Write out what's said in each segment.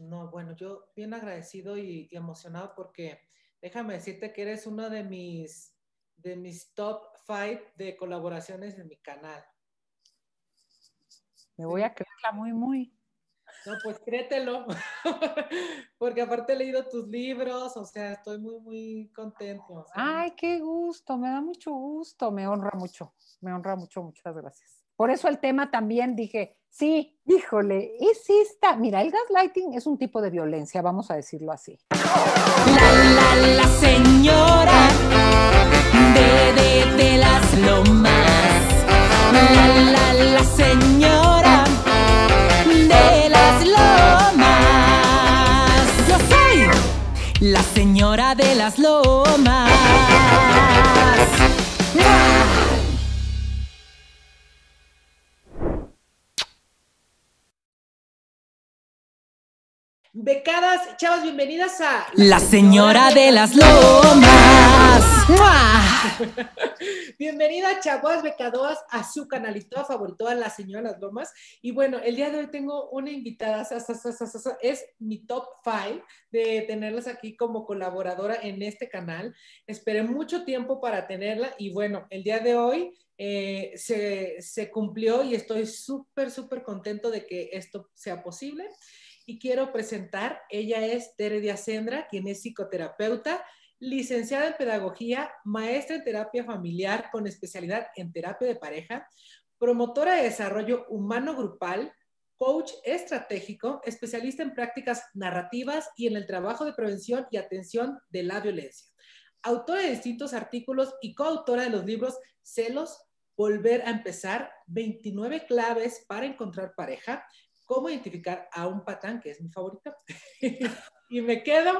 No, bueno, yo bien agradecido y, emocionado porque déjame decirte que eres uno de mis, de mis top five de colaboraciones en mi canal. Me voy a creerla muy, muy. No, pues créetelo, porque aparte he leído tus libros, o sea, estoy muy, muy contento. Ay, qué gusto, me da mucho gusto, me honra mucho, me honra mucho, muchas gracias. Por eso el tema también dije, sí, híjole, y sí está. Mira, el gaslighting es un tipo de violencia, vamos a decirlo así. La, la, la señora de, de, de las lomas. La, la, la señora de las lomas. Yo soy la señora de las lomas. Becadas, Chavos, bienvenidas a La, señora, de las lomas. Bienvenida, chavos, becadoas, a su canalito favorito, a La señora de las lomas. Y bueno, el día de hoy tengo una invitada, es mi top five de tenerlas aquí como colaboradora en este canal. Esperé mucho tiempo para tenerla y bueno, el día de hoy eh, se, se, cumplió y estoy súper, súper contento de que esto sea posible y quiero presentar, ella es Tere Diacendra, quien es psicoterapeuta, licenciada en pedagogía, maestra en terapia familiar con especialidad en terapia de pareja, promotora de desarrollo humano grupal, coach estratégico, especialista en prácticas narrativas y en el trabajo de prevención y atención de la violencia. Autora de distintos artículos y coautora de los libros Celos, Volver a empezar, 29 claves para encontrar pareja, cómo identificar a un patán, que es mi favorita? y me quedo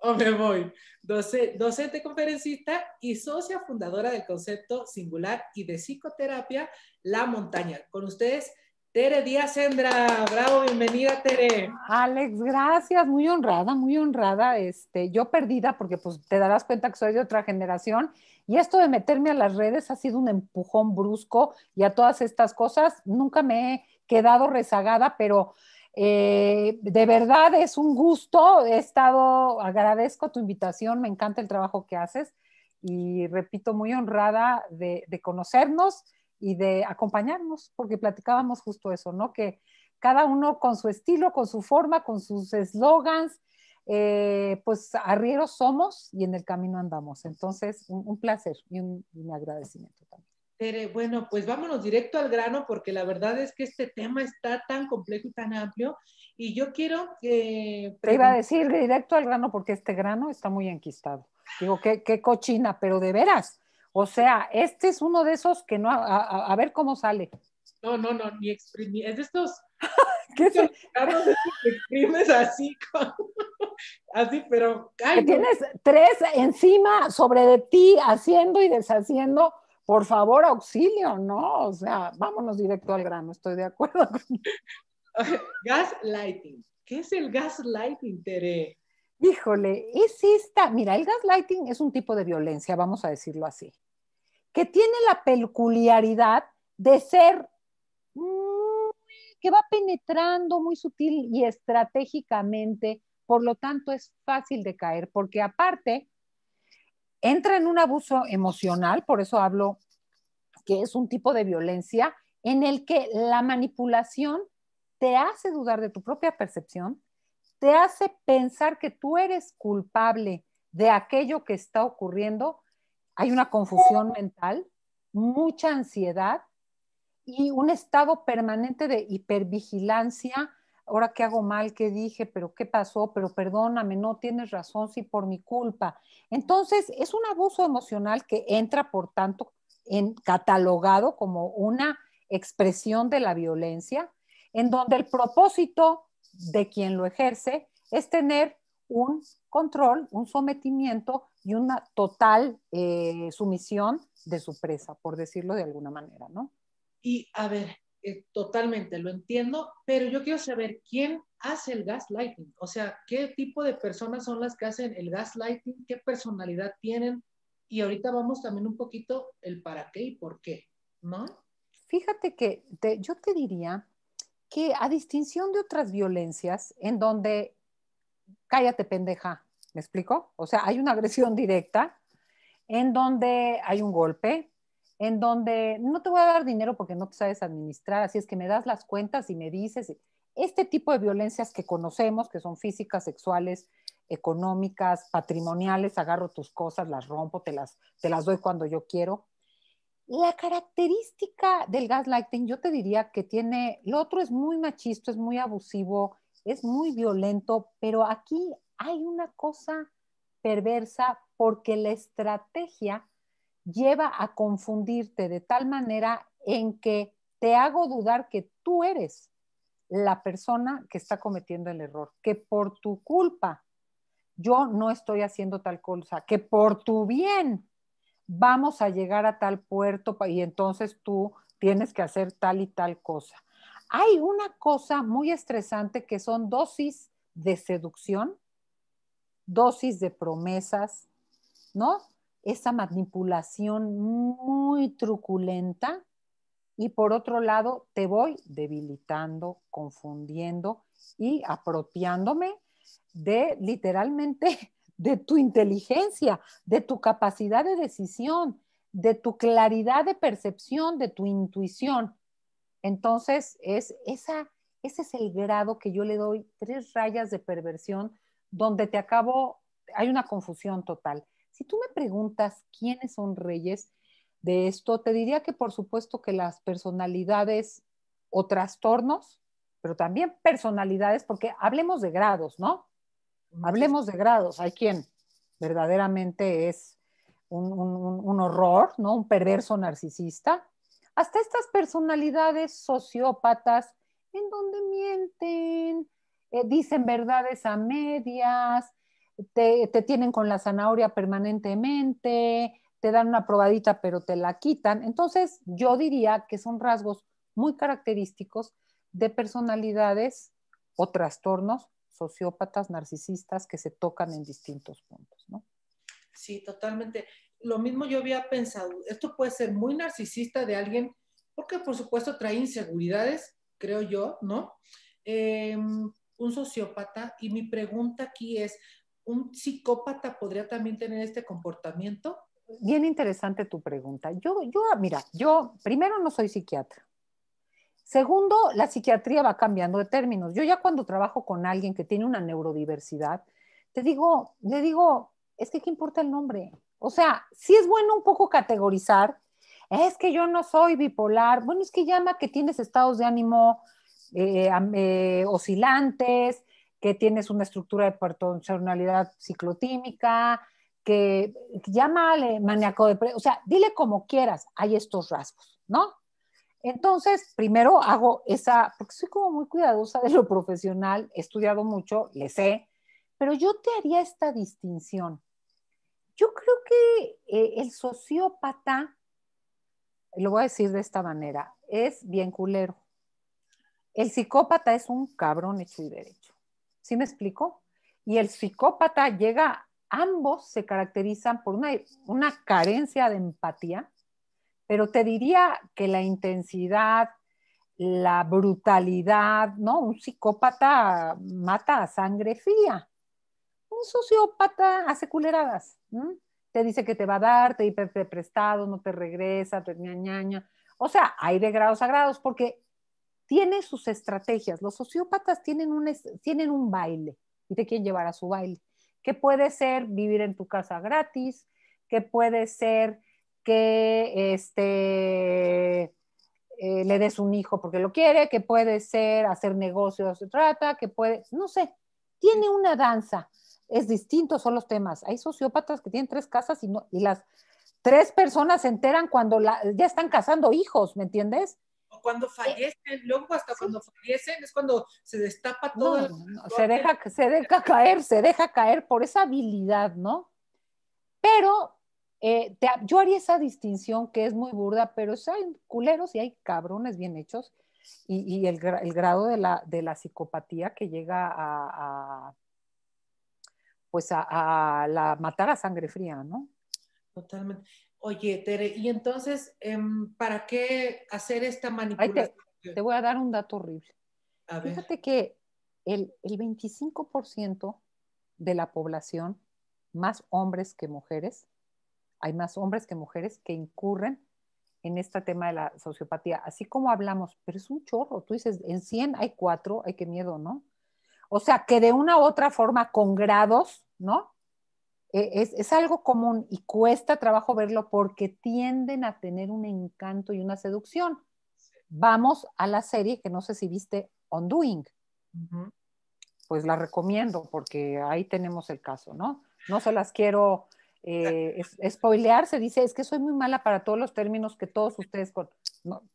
o me voy. docente conferencista y socia fundadora del concepto singular y de psicoterapia La Montaña. Con ustedes, Tere Díaz Sendra. Bravo, bienvenida, Tere. Alex, gracias, muy honrada, muy honrada. Este, yo perdida, porque pues te darás cuenta que soy de otra generación. Y esto de meterme a las redes ha sido un empujón brusco y a todas estas cosas nunca me he quedado rezagada, pero eh, de verdad es un gusto. He estado, agradezco tu invitación, me encanta el trabajo que haces y repito, muy honrada de, conocernos y de acompañarnos, porque platicábamos justo eso, ¿no? Que cada uno con su estilo, con su forma, con sus eslogans, eh, pues arrieros somos y en el camino andamos. Entonces, un, placer y un agradecimiento también bueno, pues vámonos directo al grano porque la verdad es que este tema está tan complejo y tan amplio y yo quiero que... Eh, Te iba a decir directo al grano porque este grano está muy enquistado. Digo, qué, qué cochina, pero de veras. O sea, este es uno de esos que no... A, ver cómo sale. No, no, no, ni exprimir. Es de estos... ¿Qué se... Carlos, exprimes así, así, pero... que tienes tres encima sobre de ti, haciendo y deshaciendo por favor, auxilio, ¿no? O sea, vámonos directo al grano, estoy de acuerdo. gaslighting. ¿Qué es el gaslighting, Tere? Híjole, es esta. Mira, el gaslighting es un tipo de violencia, vamos a decirlo así, que tiene la peculiaridad de ser que va penetrando muy sutil y estratégicamente, por lo tanto es fácil de caer, porque aparte entra en un abuso emocional, por eso hablo que es un tipo de violencia en el que la manipulación te hace dudar de tu propia percepción, te hace pensar que tú eres culpable de aquello que está ocurriendo, hay una confusión mental, mucha ansiedad y un estado permanente de hipervigilancia ahora qué hago mal, qué dije, pero qué pasó, pero perdóname, no tienes razón, sí por mi culpa. Entonces, es un abuso emocional que entra, por tanto, en, catalogado como una expresión de la violencia, en donde el propósito de quien lo ejerce es tener un control, un sometimiento y una total eh, sumisión de su presa, por decirlo de alguna manera, ¿no? Y a ver, eh, totalmente, lo entiendo, pero yo quiero saber quién hace el gaslighting, o sea, qué tipo de personas son las que hacen el gaslighting, qué personalidad tienen, y ahorita vamos también un poquito el para qué y por qué, ¿no? Fíjate que yo te diría que a distinción de otras violencias en donde cállate pendeja, ¿me explico? O sea, hay una agresión directa en donde hay un golpe, en donde no te voy a dar dinero porque no te sabes administrar, así es que me das las cuentas y me dices, este tipo de violencias que conocemos, que son físicas, sexuales, económicas, patrimoniales, agarro tus cosas, las rompo, te las, te las doy cuando yo quiero. La característica del gaslighting, yo te diría que tiene, lo otro es muy machisto, es muy abusivo, es muy violento, pero aquí hay una cosa perversa porque la estrategia lleva a confundirte de tal manera en que te hago dudar que tú eres la persona que está cometiendo el error, que por tu culpa yo no estoy haciendo tal cosa, que por tu bien vamos a llegar a tal puerto y entonces tú tienes que hacer tal y tal cosa. Hay una cosa muy estresante que son dosis de seducción, dosis de promesas, ¿no? esa manipulación muy truculenta y por otro lado te voy debilitando, confundiendo y apropiándome de literalmente de tu inteligencia, de tu capacidad de decisión, de tu claridad de percepción, de tu intuición. Entonces, es ese es el grado que yo le doy tres rayas de perversión donde te acabo, hay una confusión total. Si tú me preguntas quiénes son reyes de esto, te diría que por supuesto que las personalidades o trastornos, pero también personalidades, porque hablemos de grados, ¿no? Hablemos de grados. Hay quien verdaderamente es un, horror, ¿no? Un perverso narcisista. Hasta estas personalidades sociópatas en donde mienten, eh, dicen verdades a medias, te, tienen con la zanahoria permanentemente, te dan una probadita pero te la quitan. Entonces, yo diría que son rasgos muy característicos de personalidades o trastornos sociópatas, narcisistas que se tocan en distintos puntos, ¿no? Sí, totalmente. Lo mismo yo había pensado, esto puede ser muy narcisista de alguien, porque por supuesto trae inseguridades, creo yo, ¿no? Em, un sociópata, y mi pregunta aquí es, un psicópata podría también tener este comportamiento? Bien interesante tu pregunta. Yo, yo, mira, yo primero no soy psiquiatra. Segundo, la psiquiatría va cambiando de términos. Yo ya cuando trabajo con alguien que tiene una neurodiversidad, te digo, le digo, es que qué importa el nombre. O sea, sí es bueno un poco categorizar, es que yo no soy bipolar, bueno, es que llama que tienes estados de ánimo eh, eh, oscilantes, que tienes una estructura de personalidad ciclotímica, que llámale eh, maníaco de, o sea, dile como quieras, hay estos rasgos, ¿no? Entonces, primero hago esa, porque soy como muy cuidadosa de lo profesional, he estudiado mucho, le sé, pero yo te haría esta distinción. Yo creo que eh, el sociópata, lo voy a decir de esta manera, es bien culero. El psicópata es un cabrón hecho y derecho. ¿Sí me explico? Y el psicópata llega, ambos se caracterizan por una, una carencia de empatía, pero te diría que la intensidad, la brutalidad, ¿no? Un psicópata mata a sangre fría. Un sociópata hace culeradas. Te dice que te va a dar, te ir prestado, no te regresa, te ñañaña. O sea, hay de grados a grados, porque tiene sus estrategias. Los sociópatas tienen un, tienen un baile y te quieren llevar a su baile, que puede ser vivir en tu casa gratis, que puede ser que este, eh, le des un hijo porque lo quiere, que puede ser hacer negocios, se trata, que puede, no sé, tiene una danza. Es distinto, son los temas. Hay sociópatas que tienen tres casas y, no, y las tres personas se enteran cuando ya están casando hijos, ¿me entiendes? O cuando eh, fallecen, luego hasta cuando fallecen es cuando se destapa todo. se, deja, se deja caer, se deja caer por esa habilidad, ¿no? Pero eh, yo haría esa distinción que es muy burda, pero hay culeros y hay cabrones bien hechos y, y el, el, grado de la, de la, psicopatía que llega a, pues la matar a sangre fría, ¿no? Totalmente. Oye, Tere, y entonces, em, ¿para qué hacer esta manipulación? Te, voy a dar un dato horrible. Fíjate que el, el 25% de la población, más hombres que mujeres, hay más hombres que mujeres que incurren en este tema de la sociopatía, así como hablamos, pero es un chorro, tú dices, en 100 hay cuatro. hay que miedo, ¿no? O sea, que de una u otra forma, con grados, ¿no? E, es, algo común y cuesta trabajo verlo porque tienden a tener un encanto y una seducción. Vamos a la serie que no sé si viste, Undoing. Doing. Pues la recomiendo porque ahí tenemos el caso, ¿no? No se las quiero eh, spoilear, se dice, es que soy muy mala para todos los términos que todos ustedes,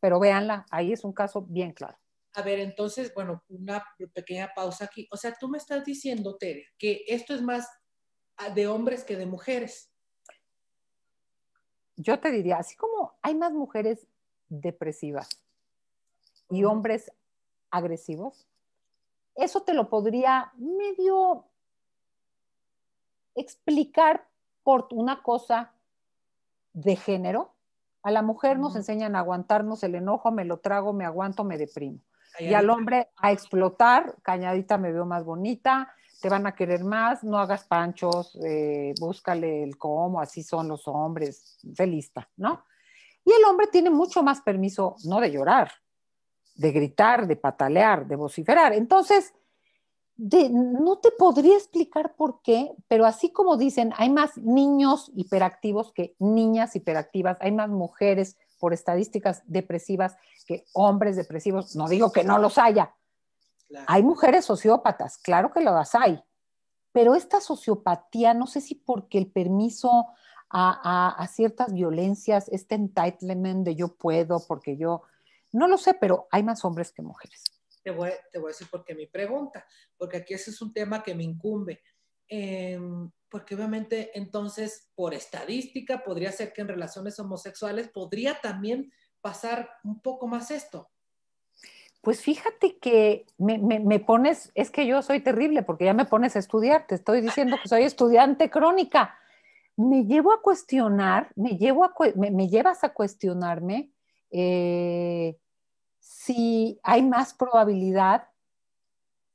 pero véanla, ahí es un caso bien claro. A ver, entonces, bueno, una pequeña pausa aquí. O sea, tú me estás diciendo, Tere, que esto es más de hombres que de mujeres. Yo te diría, así como hay más mujeres depresivas y hombres agresivos, eso te lo podría medio explicar por una cosa de género. A la mujer nos enseñan a aguantarnos el enojo, me lo trago, me aguanto, me deprimo. Y al hombre a explotar, cañadita me veo más bonita, te van a querer más, no hagas panchos, eh, búscale el cómo, así son los hombres, de lista, ¿no? Y el hombre tiene mucho más permiso, no de llorar, de gritar, de patalear, de vociferar. Entonces, no te podría explicar por qué, pero así como dicen, hay más niños hiperactivos que niñas hiperactivas, hay más mujeres por estadísticas depresivas que hombres depresivos. No digo que no los haya, hay mujeres sociópatas, claro que las hay, pero esta sociopatía, no sé si porque el permiso a, ciertas violencias, este entitlement de yo puedo, porque yo, no lo sé, pero hay más hombres que mujeres. Te voy, a decir por qué mi pregunta, porque aquí ese es un tema que me incumbe. Em, porque obviamente entonces por estadística podría ser que en relaciones homosexuales podría también pasar un poco más esto, pues fíjate que me, pones, es que yo soy terrible porque ya me pones a estudiar, te estoy diciendo que soy estudiante crónica. Me llevo a cuestionar, me, llevo me, me llevas a cuestionarme eh, si hay más probabilidad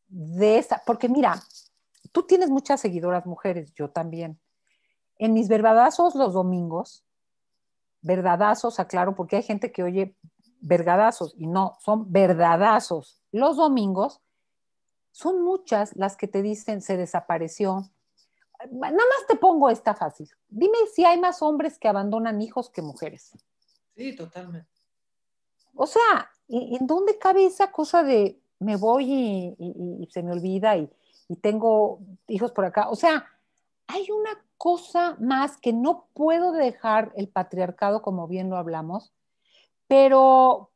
de esa, porque mira, tú tienes muchas seguidoras mujeres, yo también. En mis verdadazos los domingos, verdadazos, aclaro, porque hay gente que oye vergadazos, y no, son verdadazos los domingos, son muchas las que te dicen se desapareció. Nada más te pongo esta fácil. Dime si hay más hombres que abandonan hijos que mujeres. Sí, totalmente. O sea, ¿en dónde cabe esa cosa de me voy y, se me olvida y tengo hijos por acá? O sea, hay una cosa más que no puedo dejar el patriarcado, como bien lo hablamos, pero,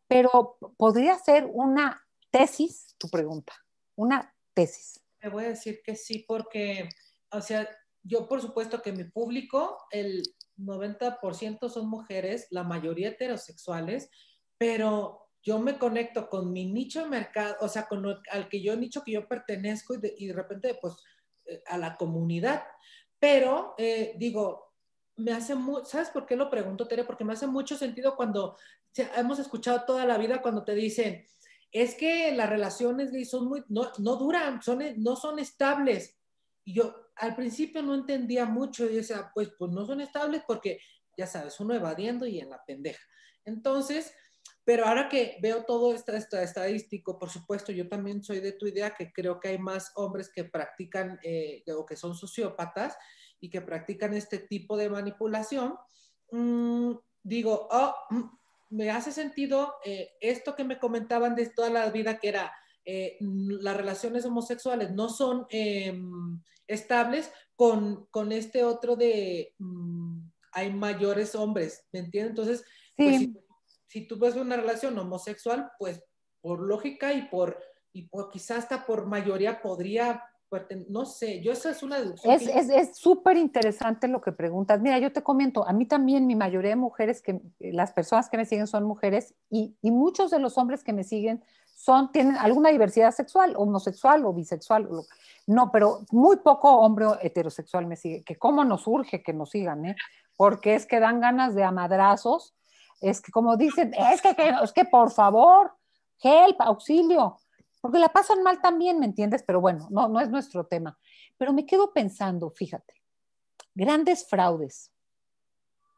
podría ser una tesis, tu pregunta, una tesis. Me voy a decir que sí, porque, o sea, yo por supuesto que mi público, el 90% son mujeres, la mayoría heterosexuales, pero yo me conecto con mi nicho de mercado, o sea, con al que yo nicho que yo pertenezco y de, repente, pues, eh, a la comunidad. Pero, eh, digo, me hace, mucho... ¿sabes por qué lo pregunto, Tere? Porque me hace mucho sentido cuando hemos escuchado toda la vida cuando te dicen, es que las relaciones son muy, no, no duran, son, no son estables. Y yo al principio no entendía mucho, y decía, pues, pues no son estables porque, ya sabes, uno evadiendo y en la pendeja. Entonces, pero ahora que veo todo esto, estadístico, por supuesto, yo también soy de tu idea que creo que hay más hombres que practican eh, o que son sociópatas y que practican este tipo de manipulación. Mm, digo, oh, mm, me hace sentido eh, esto que me comentaban de toda la vida, que era eh, las relaciones homosexuales no son em, estables con, este otro de mm, hay mayores hombres, ¿me entiendes? Entonces, pues, si, si, tú ves una relación homosexual, pues por lógica y por, y quizás hasta por mayoría podría no sé, yo esa es una deducción. Es súper interesante lo que preguntas. Mira, yo te comento, a mí también mi mayoría de mujeres, que eh, las personas que me siguen son mujeres y, muchos de los hombres que me siguen son, tienen alguna diversidad sexual, homosexual o bisexual. No, pero muy poco hombre heterosexual me sigue, que cómo nos urge que nos sigan, ¿eh? porque es que dan ganas de amadrazos. Es que como dicen, es que, es que por favor, help, auxilio porque la pasan mal también, ¿me entiendes? Pero bueno, no, no es nuestro tema. Pero me quedo pensando, fíjate, grandes fraudes,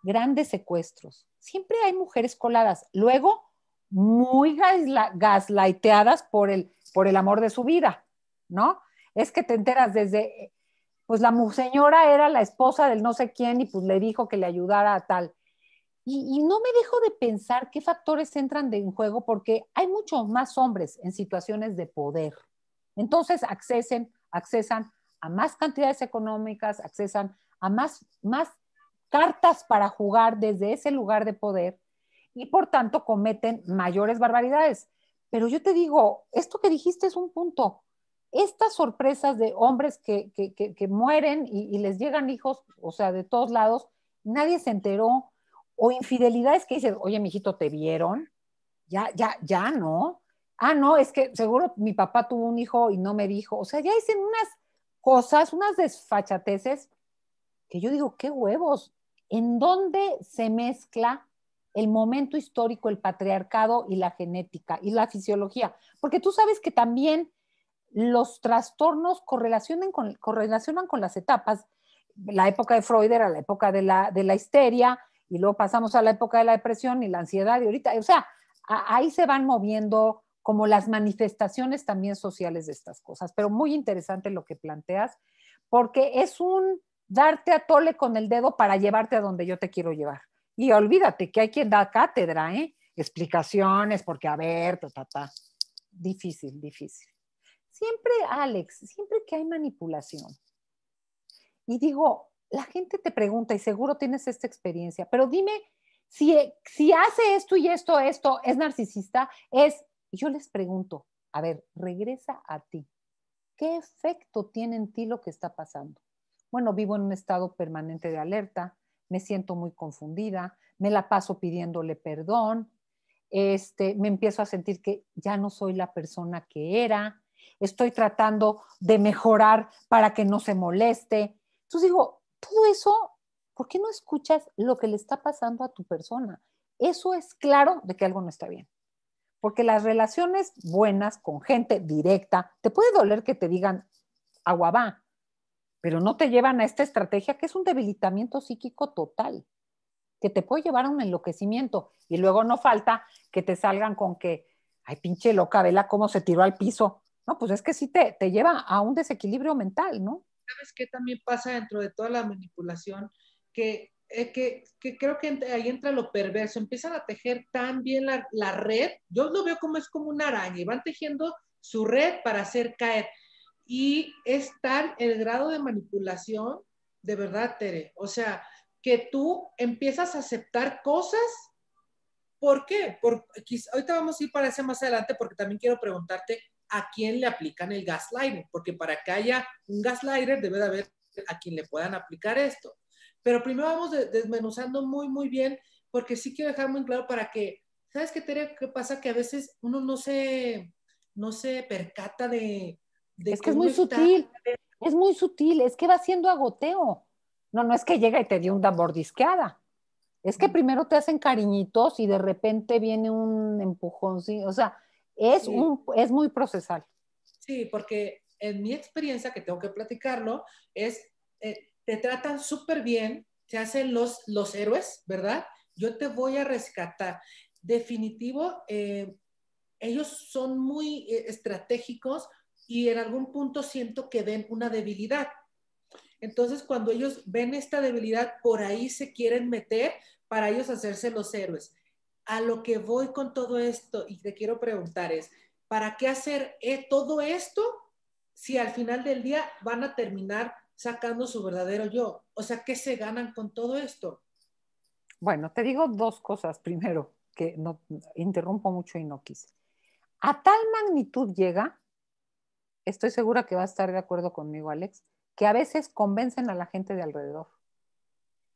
grandes secuestros, siempre hay mujeres coladas, luego muy gaslighteadas por el, por el amor de su vida, ¿no? Es que te enteras desde, eh, pues la señora era la esposa del no sé quién y pues le dijo que le ayudara a tal y, no me dejo de pensar qué factores entran en juego porque hay muchos más hombres en situaciones de poder. Entonces accesen, accesan a más cantidades económicas, accesan a más, más cartas para jugar desde ese lugar de poder y por tanto cometen mayores barbaridades. Pero yo te digo, esto que dijiste es un punto. Estas sorpresas de hombres que, mueren y les llegan hijos, o sea, de todos lados, nadie se enteró o infidelidades que dicen, oye, mijito, ¿te vieron? Ya, ya, ya, ¿no? Ah, no, es que seguro mi papá tuvo un hijo y no me dijo. O sea, ya dicen unas cosas, unas desfachateces que yo digo, qué huevos, ¿en dónde se mezcla el momento histórico, el patriarcado y la genética y la fisiología? Porque tú sabes que también los trastornos correlacionan con, correlacionan con las etapas. La época de Freud era la época de la, de la histeria, y luego pasamos a la época de la depresión y la ansiedad y ahorita, o sea, ahí se van moviendo como las manifestaciones también sociales de estas cosas, pero muy interesante lo que planteas, porque es un darte a tole con el dedo para llevarte a donde yo te quiero llevar. Y olvídate que hay quien da cátedra, ¿eh? Explicaciones, porque a ver, ta, Difícil, difícil. Siempre, Alex, siempre que hay manipulación, y digo, la gente te pregunta y seguro tienes esta experiencia, pero dime si, si hace esto y esto, esto, es narcisista, es, yo les pregunto, a ver, regresa a ti. ¿Qué efecto tiene en ti lo que está pasando? Bueno, vivo en un estado permanente de alerta, me siento muy confundida, me la paso pidiéndole perdón, este, me empiezo a sentir que ya no soy la persona que era, estoy tratando de mejorar para que no se moleste. Entonces digo, todo eso, ¿por qué no escuchas lo que le está pasando a tu persona? Eso es claro de que algo no está bien. Porque las relaciones buenas con gente directa, te puede doler que te digan aguabá, pero no te llevan a esta estrategia que es un debilitamiento psíquico total, que te puede llevar a un enloquecimiento. Y luego no falta que te salgan con que, ay, pinche loca, vela cómo se tiró al piso. No, pues es que sí te, te lleva a un desequilibrio mental, ¿no? ¿sabes qué también pasa dentro de toda la manipulación? Que, eh, que, creo que ahí entra lo perverso, empiezan a tejer tan bien la, red, yo lo veo como es como una araña, y van tejiendo su red para hacer caer. Y es tan el grado de manipulación, de verdad, Tere, o sea, que tú empiezas a aceptar cosas. ¿Por qué? Por, ahorita vamos a ir para ese más adelante porque también quiero preguntarte a quién le aplican el gaslighting, porque para que haya un gaslighter debe de haber a quien le puedan aplicar esto. Pero primero vamos desmenuzando muy, muy bien, porque sí quiero dejar muy claro para que, ¿sabes qué, Tere? ¿Qué pasa? Que a veces uno no se, no se percata de... es que es muy sutil, es muy sutil, es que va siendo agoteo. No, no es que llega y te dio una disqueada Es que mm. primero te hacen cariñitos y de repente viene un empujón, o sea, es, un, es muy procesal. Sí, porque en mi experiencia, que tengo que platicarlo, es, eh, te tratan súper bien, se hacen los, los héroes, ¿verdad? Yo te voy a rescatar. Definitivo, eh, ellos son muy eh, estratégicos y en algún punto siento que ven una debilidad. Entonces, cuando ellos ven esta debilidad, por ahí se quieren meter para ellos hacerse los héroes a lo que voy con todo esto y te quiero preguntar es, ¿para qué hacer eh, todo esto si al final del día van a terminar sacando su verdadero yo? O sea, ¿qué se ganan con todo esto? Bueno, te digo dos cosas. Primero, que no interrumpo mucho y no quise. A tal magnitud llega, estoy segura que va a estar de acuerdo conmigo, Alex, que a veces convencen a la gente de alrededor.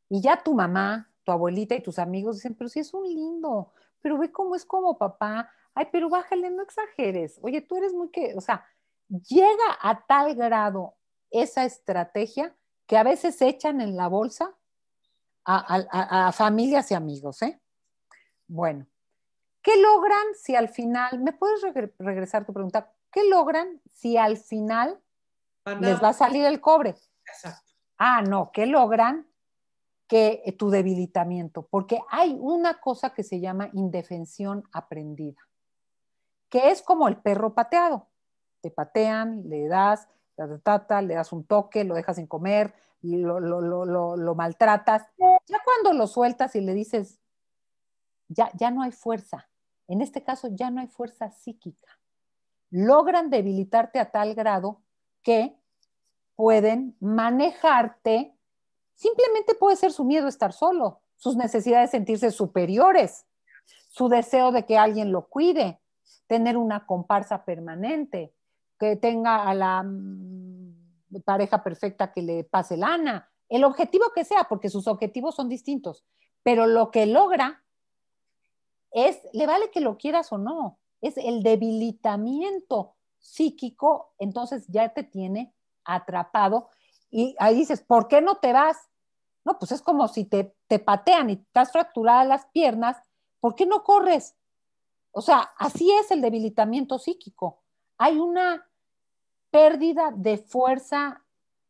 Y ya tu mamá, abuelita y tus amigos dicen, pero si es un lindo, pero ve cómo es como papá, ay, pero bájale, no exageres, oye, tú eres muy que, o sea, llega a tal grado esa estrategia que a veces echan en la bolsa a, familias y amigos, ¿eh? Bueno, ¿qué logran si al final, me puedes regresar tu pregunta, ¿qué logran si al final ah, les va a salir el cobre? Exacto. Ah, no, ¿qué logran que eh, tu debilitamiento, porque hay una cosa que se llama indefensión aprendida, que es como el perro pateado. Te patean, le das, tata, le das un toque, lo dejas sin comer, lo, maltratas. Ya cuando lo sueltas y le dices, ya, ya no hay fuerza, en este caso ya no hay fuerza psíquica, logran debilitarte a tal grado que pueden manejarte Simplemente puede ser su miedo a estar solo, sus necesidades de sentirse superiores, su deseo de que alguien lo cuide, tener una comparsa permanente, que tenga a la mm, pareja perfecta que le pase lana, el objetivo que sea, porque sus objetivos son distintos, pero lo que logra es, le vale que lo quieras o no, es el debilitamiento psíquico, entonces ya te tiene atrapado y ahí dices, ¿por qué no te vas? No, pues es como si te, te patean y estás fracturada las piernas, ¿por qué no corres? O sea, así es el debilitamiento psíquico. Hay una pérdida de fuerza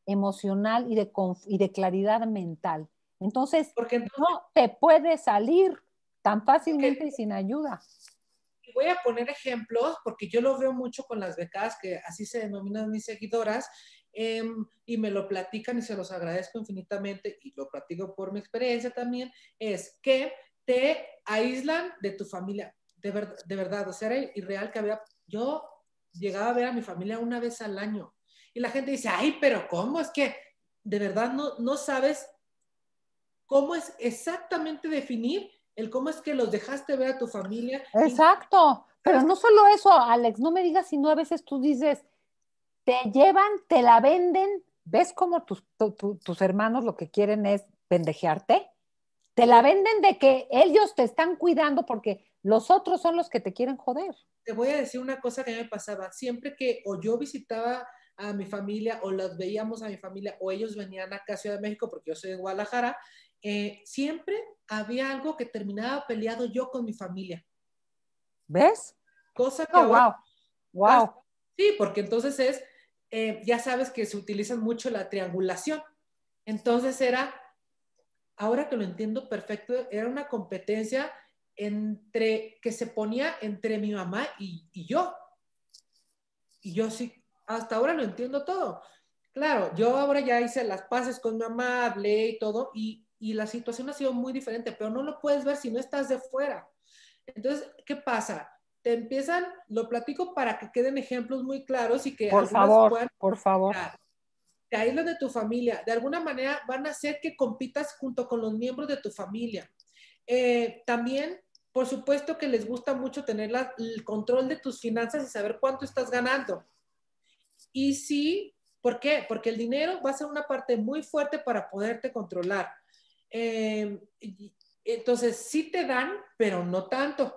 emocional y de, y de claridad mental. Entonces, porque no te puede salir tan fácilmente y sin ayuda. Voy a poner ejemplos porque yo lo veo mucho con las becadas, que así se denominan mis seguidoras, Em, y me lo platican y se los agradezco infinitamente y lo platico por mi experiencia también, es que te aíslan de tu familia, de, de verdad, o sea, era irreal que había, yo llegaba a ver a mi familia una vez al año y la gente dice, ay, pero ¿cómo? Es que de verdad no, no sabes cómo es exactamente definir el cómo es que los dejaste ver a tu familia. Exacto, pero no solo eso, Alex, no me digas si no a veces tú dices, te llevan, te la venden, ves cómo tus, hermanos lo que quieren es pendejearte. Te la venden de que ellos te están cuidando porque los otros son los que te quieren joder. Te voy a decir una cosa que me pasaba. Siempre que o yo visitaba a mi familia o las veíamos a mi familia o ellos venían acá a Ciudad de México porque yo soy de Guadalajara, eh, siempre había algo que terminaba peleado yo con mi familia. ¿Ves? Cosa que... Oh, wow. Wow. Sí, porque entonces es, eh, ya sabes que se utiliza mucho la triangulación. Entonces era, ahora que lo entiendo perfecto, era una competencia entre que se ponía entre mi mamá y, yo. Y yo sí, hasta ahora lo entiendo todo. Claro, yo ahora ya hice las paces con mi mamá, hablé y todo, y, y la situación ha sido muy diferente, pero no lo puedes ver si no estás de fuera. Entonces, ¿qué pasa? te empiezan, lo platico para que queden ejemplos muy claros y que... Por favor, por favor. ahí lo de tu familia. De alguna manera van a hacer que compitas junto con los miembros de tu familia. Eh, también, por supuesto que les gusta mucho tener el control de tus finanzas y saber cuánto estás ganando. Y sí, ¿por qué? Porque el dinero va a ser una parte muy fuerte para poderte controlar. Eh, entonces, sí te dan, pero no tanto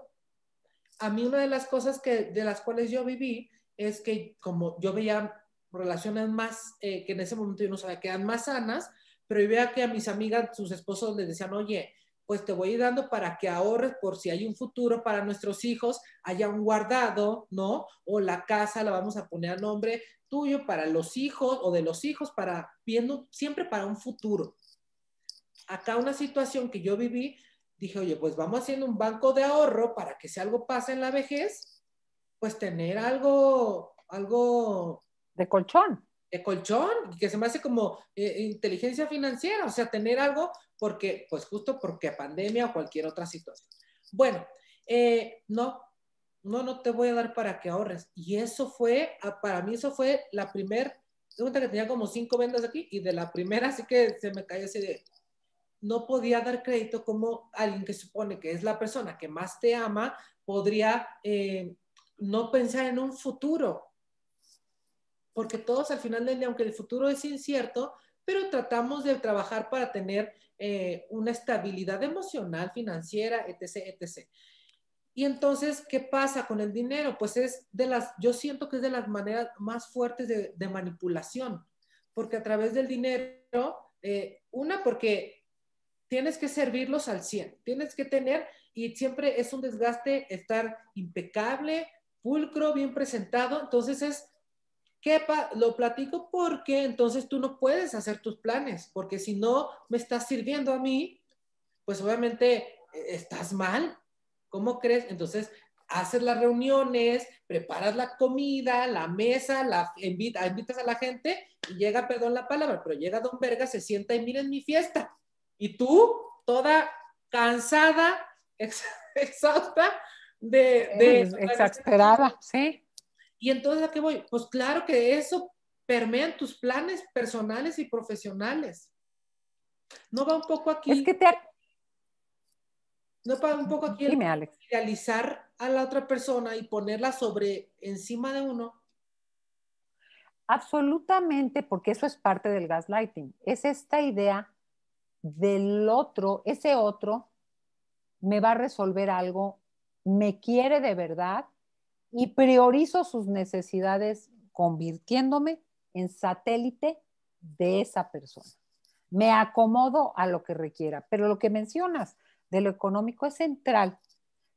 a mí una de las cosas que, de las cuales yo viví es que como yo veía relaciones más, eh, que en ese momento yo no sabía que eran más sanas, pero yo veía que a mis amigas, sus esposos les decían, oye, pues te voy dando para que ahorres por si hay un futuro para nuestros hijos, haya un guardado, ¿no? O la casa la vamos a poner a nombre tuyo para los hijos o de los hijos, para viendo siempre para un futuro. Acá una situación que yo viví dije, oye, pues vamos haciendo un banco de ahorro para que si algo pasa en la vejez, pues tener algo, algo... De colchón. De colchón, que se me hace como eh, inteligencia financiera, o sea, tener algo porque, pues justo porque pandemia o cualquier otra situación. Bueno, eh, no, no, no te voy a dar para que ahorres. Y eso fue, para mí eso fue la primera, cuenta que tenía como cinco vendas aquí y de la primera así que se me cae así de, no podía dar crédito como alguien que supone que es la persona que más te ama podría eh, no pensar en un futuro. Porque todos al final del día, aunque el futuro es incierto, pero tratamos de trabajar para tener eh, una estabilidad emocional, financiera, etc., etc. Y entonces, ¿qué pasa con el dinero? Pues es de las, yo siento que es de las maneras más fuertes de, manipulación, porque a través del dinero, eh, una, porque tienes que servirlos al 100, tienes que tener, y siempre es un desgaste estar impecable, pulcro, bien presentado, entonces es, que lo platico porque entonces tú no puedes hacer tus planes, porque si no me estás sirviendo a mí, pues obviamente eh, estás mal, ¿cómo crees? Entonces haces las reuniones, preparas la comida, la mesa, la invitas a la gente y llega, perdón la palabra, pero llega Don Verga, se sienta y en mi fiesta. Y tú, toda cansada, exhausta, de... Pues, exasperada, sí. Y entonces, ¿a qué voy? Pues claro que eso permea tus planes personales y profesionales. ¿No va un poco aquí? Es que te... ¿No va un poco aquí Dime, Alex. realizar a la otra persona y ponerla sobre encima de uno? Absolutamente, porque eso es parte del gaslighting. Es esta idea del otro, ese otro me va a resolver algo, me quiere de verdad y priorizo sus necesidades convirtiéndome en satélite de esa persona. Me acomodo a lo que requiera, pero lo que mencionas de lo económico es central.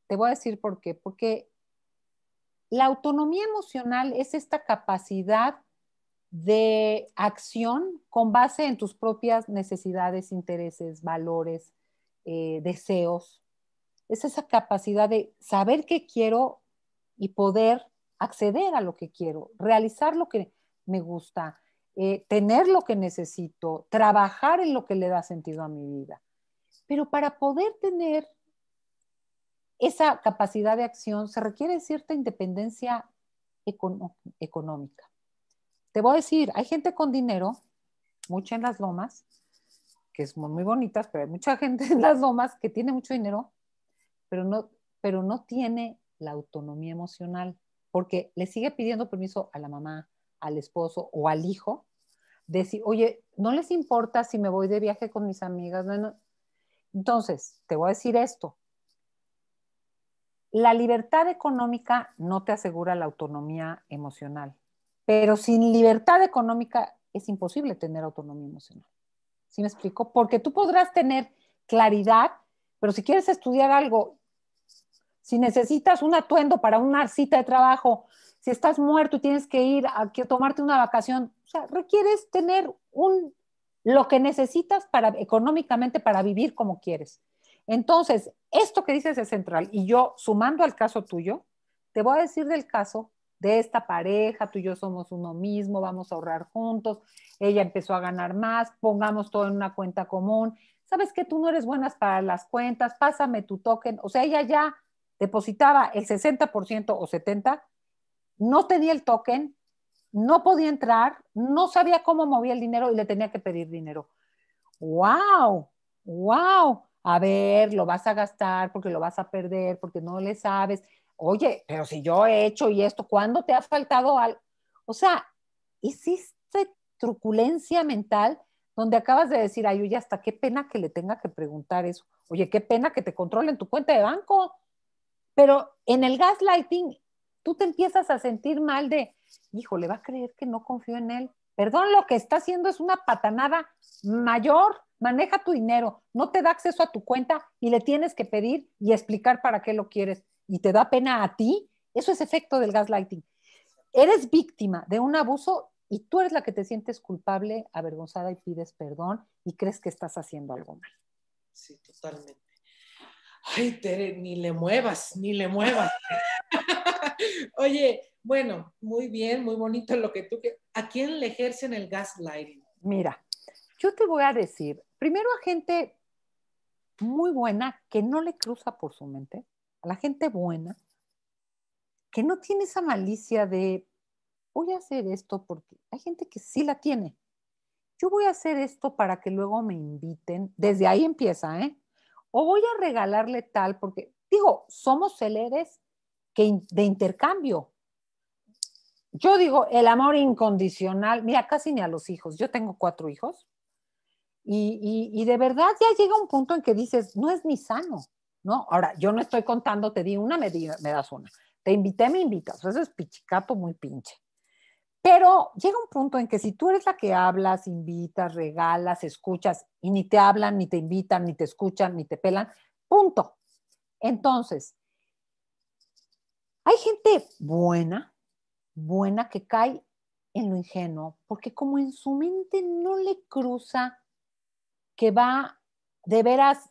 Te voy a decir por qué, porque la autonomía emocional es esta capacidad de acción con base en tus propias necesidades, intereses, valores, eh, deseos. Es esa capacidad de saber qué quiero y poder acceder a lo que quiero, realizar lo que me gusta, eh, tener lo que necesito, trabajar en lo que le da sentido a mi vida. Pero para poder tener esa capacidad de acción se requiere cierta independencia económica. Te voy a decir, hay gente con dinero, mucha en las lomas, que es muy, bonitas, pero hay mucha gente en las lomas que tiene mucho dinero, pero no, pero no tiene la autonomía emocional, porque le sigue pidiendo permiso a la mamá, al esposo o al hijo, decir, oye, no les importa si me voy de viaje con mis amigas. Entonces, te voy a decir esto. La libertad económica no te asegura la autonomía emocional. Pero sin libertad económica es imposible tener autonomía emocional. ¿Sí me explico? Porque tú podrás tener claridad, pero si quieres estudiar algo, si necesitas un atuendo para una cita de trabajo, si estás muerto y tienes que ir a tomarte una vacación, o sea, requieres tener un lo que necesitas para económicamente para vivir como quieres. Entonces, esto que dices es central y yo sumando al caso tuyo, te voy a decir del caso de esta pareja, tú y yo somos uno mismo, vamos a ahorrar juntos, ella empezó a ganar más, pongamos todo en una cuenta común, sabes que tú no eres buenas para las cuentas, pásame tu token, o sea, ella ya depositaba el 60% o 70%, no tenía el token, no podía entrar, no sabía cómo movía el dinero y le tenía que pedir dinero. ¡Wow! ¡Wow! A ver, lo vas a gastar porque lo vas a perder, porque no le sabes oye, pero si yo he hecho y esto, ¿cuándo te ha faltado algo? O sea, hiciste truculencia mental donde acabas de decir, ay, oye, hasta qué pena que le tenga que preguntar eso. Oye, qué pena que te controlen tu cuenta de banco. Pero en el gaslighting, tú te empiezas a sentir mal de, hijo, le va a creer que no confío en él. Perdón, lo que está haciendo es una patanada mayor. Maneja tu dinero, no te da acceso a tu cuenta y le tienes que pedir y explicar para qué lo quieres y te da pena a ti, eso es efecto del gaslighting. Eres víctima de un abuso y tú eres la que te sientes culpable, avergonzada y pides perdón y crees que estás haciendo algo mal. Sí, totalmente. Ay, Tere, ni le muevas, ni le muevas. Oye, bueno, muy bien, muy bonito lo que tú... ¿A quién le ejercen el gaslighting? Mira, yo te voy a decir, primero a gente muy buena que no le cruza por su mente, la gente buena, que no tiene esa malicia de voy a hacer esto porque hay gente que sí la tiene. Yo voy a hacer esto para que luego me inviten. Desde ahí empieza, ¿eh? O voy a regalarle tal porque, digo, somos celeres que, de intercambio. Yo digo, el amor incondicional, mira, casi ni a los hijos. Yo tengo cuatro hijos. Y, y de verdad ya llega un punto en que dices, no es ni sano. ¿no? Ahora, yo no estoy contando, te di una, me, me das una. Te invité, me invitas. Eso es pichicato muy pinche. Pero llega un punto en que si tú eres la que hablas, invitas, regalas, escuchas, y ni te hablan, ni te invitan, ni te escuchan, ni te pelan, punto. Entonces, hay gente buena, buena que cae en lo ingenuo, porque como en su mente no le cruza que va de veras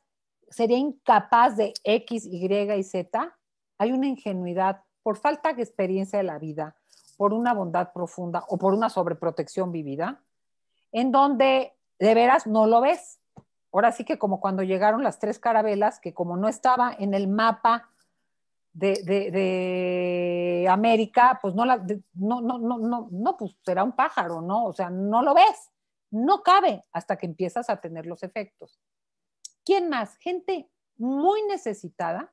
sería incapaz de X, Y y Z, hay una ingenuidad por falta de experiencia de la vida, por una bondad profunda o por una sobreprotección vivida, en donde de veras no lo ves. Ahora sí que como cuando llegaron las tres carabelas, que como no estaba en el mapa de, América, pues no, la, no, no, no, no, no, pues será un pájaro, ¿no? O sea, no lo ves, no cabe hasta que empiezas a tener los efectos. ¿Quién más? Gente muy necesitada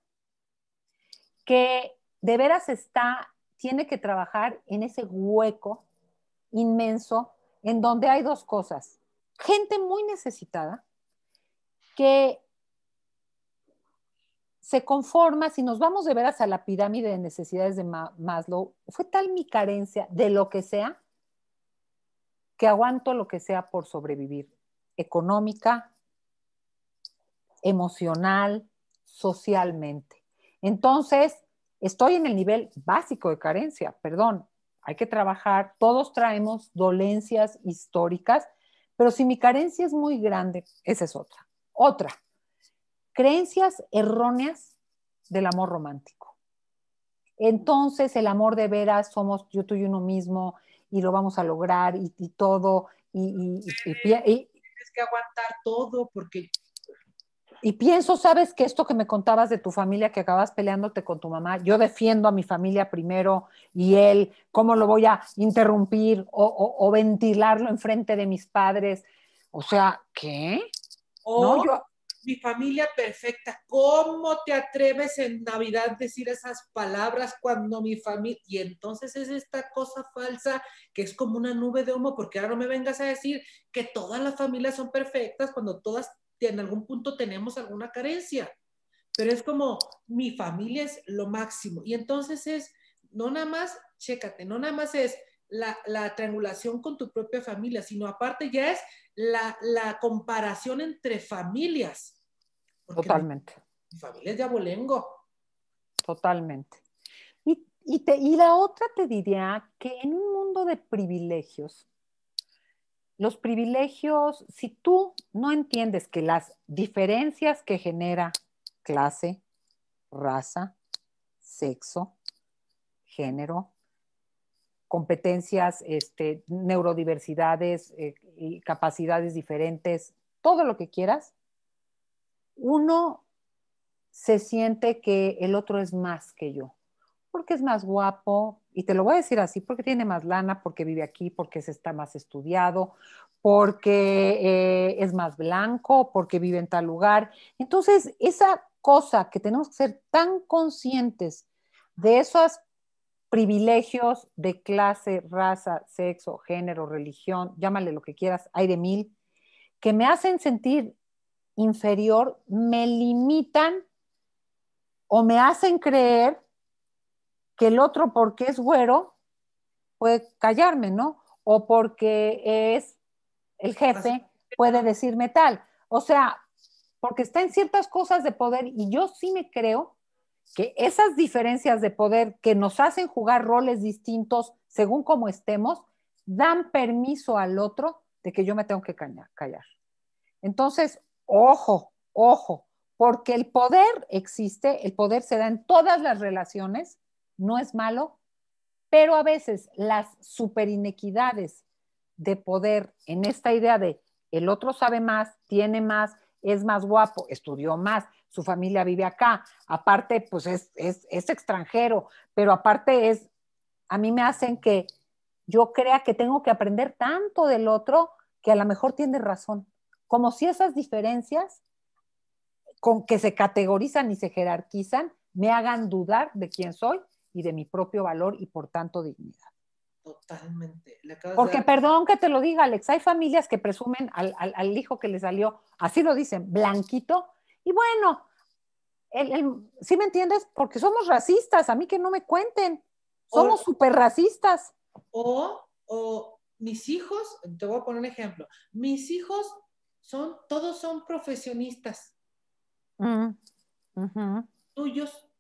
que de veras está, tiene que trabajar en ese hueco inmenso en donde hay dos cosas. Gente muy necesitada que se conforma, si nos vamos de veras a la pirámide de necesidades de Maslow, fue tal mi carencia de lo que sea, que aguanto lo que sea por sobrevivir, económica, emocional, socialmente. Entonces, estoy en el nivel básico de carencia, perdón, hay que trabajar, todos traemos dolencias históricas, pero si mi carencia es muy grande, esa es otra. Otra, creencias erróneas del amor romántico. Entonces, el amor de veras somos yo, tú y uno mismo y lo vamos a lograr y, todo. Y, y, tienes que aguantar todo porque y pienso, sabes, que esto que me contabas de tu familia, que acabas peleándote con tu mamá, yo defiendo a mi familia primero y él, ¿cómo lo voy a interrumpir o, o, ventilarlo enfrente de mis padres? O sea, ¿qué? O mi familia perfecta, ¿cómo te atreves en Navidad a decir esas palabras cuando mi familia... Y entonces es esta cosa falsa que es como una nube de humo, porque ahora no me vengas a decir que todas las familias son perfectas cuando todas en algún punto tenemos alguna carencia, pero es como mi familia es lo máximo. Y entonces es, no nada más, chécate, no nada más es la, triangulación con tu propia familia, sino aparte ya es la, comparación entre familias. Totalmente. familia de abolengo. Totalmente. Y, te, y la otra te diría que en un mundo de privilegios, los privilegios, si tú no entiendes que las diferencias que genera clase, raza, sexo, género, competencias, este, neurodiversidades eh, y capacidades diferentes, todo lo que quieras, uno se siente que el otro es más que yo porque es más guapo, y te lo voy a decir así, porque tiene más lana, porque vive aquí, porque se está más estudiado, porque eh, es más blanco, porque vive en tal lugar. Entonces, esa cosa que tenemos que ser tan conscientes de esos privilegios de clase, raza, sexo, género, religión, llámale lo que quieras, hay de mil, que me hacen sentir inferior, me limitan o me hacen creer que el otro porque es güero puede callarme, ¿no? O porque es el jefe puede decirme tal. O sea, porque está en ciertas cosas de poder y yo sí me creo que esas diferencias de poder que nos hacen jugar roles distintos según como estemos, dan permiso al otro de que yo me tengo que callar. Entonces, ojo, ojo, porque el poder existe, el poder se da en todas las relaciones no es malo, pero a veces las superinequidades de poder en esta idea de el otro sabe más, tiene más, es más guapo, estudió más, su familia vive acá, aparte pues es, es extranjero, pero aparte es, a mí me hacen que yo crea que tengo que aprender tanto del otro que a lo mejor tiene razón, como si esas diferencias con que se categorizan y se jerarquizan me hagan dudar de quién soy y de mi propio valor y por tanto dignidad. Totalmente. Porque perdón que te lo diga, Alex, hay familias que presumen al, hijo que le salió, así lo dicen, blanquito, y bueno, el, ¿sí me entiendes? Porque somos racistas, a mí que no me cuenten, somos súper racistas. O, mis hijos, te voy a poner un ejemplo, mis hijos son, todos son profesionistas. Mm, Tuyos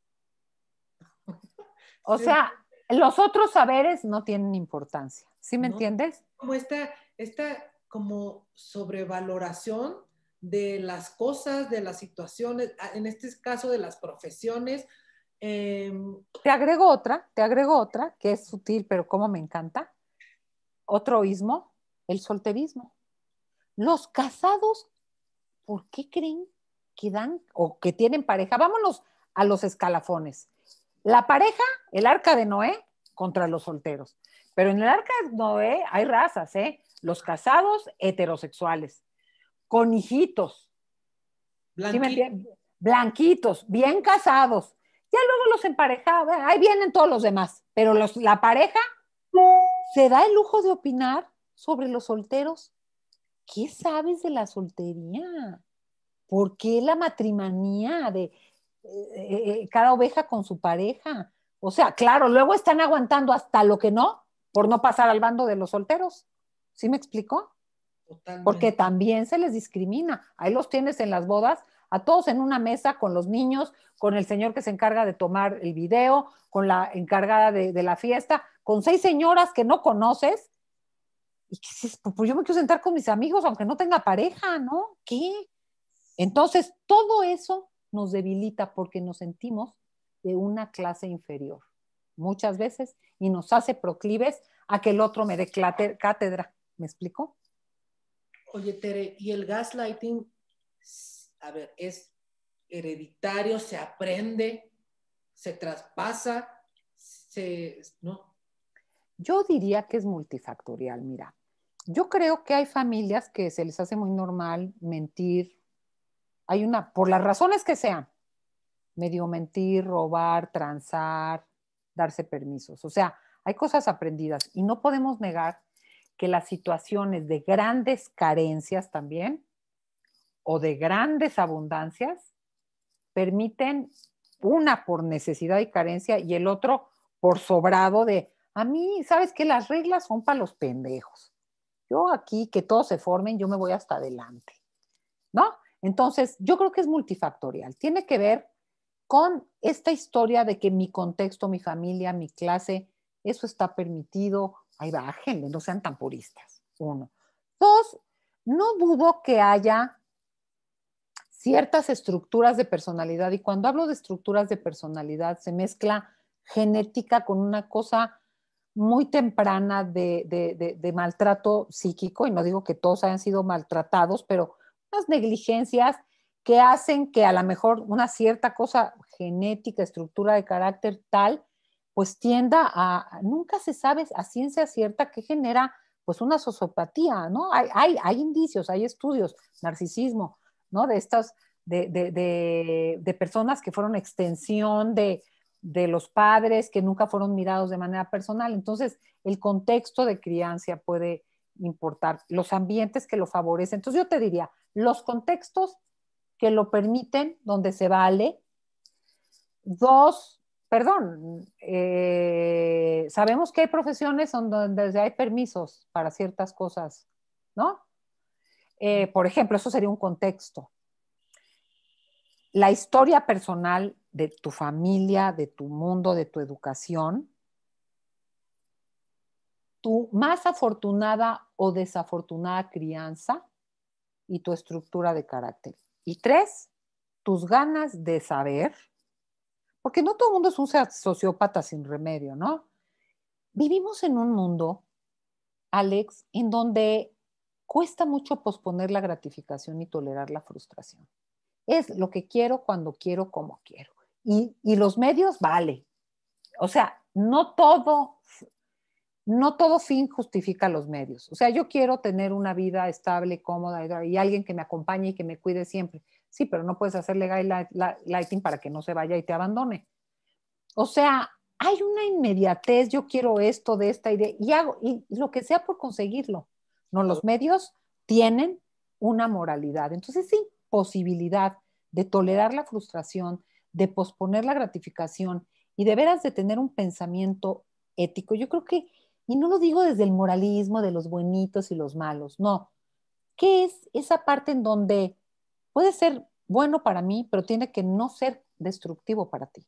o sea, los otros saberes no tienen importancia. ¿Sí me entiendes? Como esta, esta como sobrevaloración de las cosas, de las situaciones, en este caso de las profesiones. Em, te agrego otra, te agrego otra, que es sutil, pero como me encanta. Otro ismo, el solterismo. Los casados, ¿por qué creen que dan o que tienen pareja? Vámonos a los escalafones. La pareja, el arca de Noé contra los solteros. Pero en el arca de Noé hay razas, ¿eh? Los casados heterosexuales, con hijitos. Blanquitos, bien casados. Ya luego los emparejaba, ahí vienen todos los demás, pero la pareja se da el lujo de opinar sobre los solteros. ¿Qué sabes de la soltería? ¿Por qué la matrimonía de eh, eh, cada oveja con su pareja. O sea, claro, luego están aguantando hasta lo que no, por no pasar al bando de los solteros. ¿Sí me explico? Porque también se les discrimina. Ahí los tienes en las bodas, a todos en una mesa, con los niños, con el señor que se encarga de tomar el video, con la encargada de, la fiesta, con seis señoras que no conoces. Y dices, pues, pues yo me quiero sentar con mis amigos, aunque no tenga pareja, ¿no? ¿Qué? Entonces, todo eso nos debilita porque nos sentimos de una clase inferior muchas veces y nos hace proclives a que el otro me dé cátedra. ¿Me explico? Oye, Tere, ¿y el gaslighting, a ver, es hereditario, se aprende, se traspasa, se, ¿no? Yo diría que es multifactorial, mira. Yo creo que hay familias que se les hace muy normal mentir, hay una, por las razones que sean, medio mentir, robar, transar, darse permisos. O sea, hay cosas aprendidas y no podemos negar que las situaciones de grandes carencias también o de grandes abundancias permiten una por necesidad y carencia y el otro por sobrado de, a mí, sabes que las reglas son para los pendejos. Yo aquí, que todos se formen, yo me voy hasta adelante. ¿No? Entonces, yo creo que es multifactorial. Tiene que ver con esta historia de que mi contexto, mi familia, mi clase, eso está permitido. Ahí va, gente, no sean tan puristas. Uno. Dos, no dudo que haya ciertas estructuras de personalidad. Y cuando hablo de estructuras de personalidad, se mezcla genética con una cosa muy temprana de maltrato psíquico, y no digo que todos hayan sido maltratados, pero negligencias que hacen que a lo mejor una cierta cosa genética, estructura de carácter tal, pues tienda a, nunca se sabe a ciencia cierta que genera pues una sociopatía, ¿no? Hay, hay, indicios, hay estudios, narcisismo, ¿no? De estas, de, de personas que fueron extensión de, los padres, que nunca fueron mirados de manera personal. Entonces, el contexto de crianza puede importar, los ambientes que lo favorecen. Entonces, yo te diría, los contextos que lo permiten, donde se vale. Dos, perdón, eh, sabemos que hay profesiones donde hay permisos para ciertas cosas, ¿no? Eh, por ejemplo, eso sería un contexto. La historia personal de tu familia, de tu mundo, de tu educación, tu más afortunada o desafortunada crianza, y tu estructura de carácter. Y tres, tus ganas de saber, porque no todo el mundo es un sociópata sin remedio, ¿no? Vivimos en un mundo, Alex, en donde cuesta mucho posponer la gratificación y tolerar la frustración. Es lo que quiero, cuando quiero, como quiero. Y, y los medios, vale. O sea, no todo no todo fin justifica los medios. O sea, yo quiero tener una vida estable, cómoda y alguien que me acompañe y que me cuide siempre. Sí, pero no puedes hacerle lighting para que no se vaya y te abandone. O sea, hay una inmediatez, yo quiero esto de esta idea y hago y lo que sea por conseguirlo. No, los medios tienen una moralidad. Entonces, sí posibilidad de tolerar la frustración, de posponer la gratificación y de veras de tener un pensamiento ético, yo creo que y no lo digo desde el moralismo de los buenitos y los malos, no. ¿Qué es esa parte en donde puede ser bueno para mí, pero tiene que no ser destructivo para ti?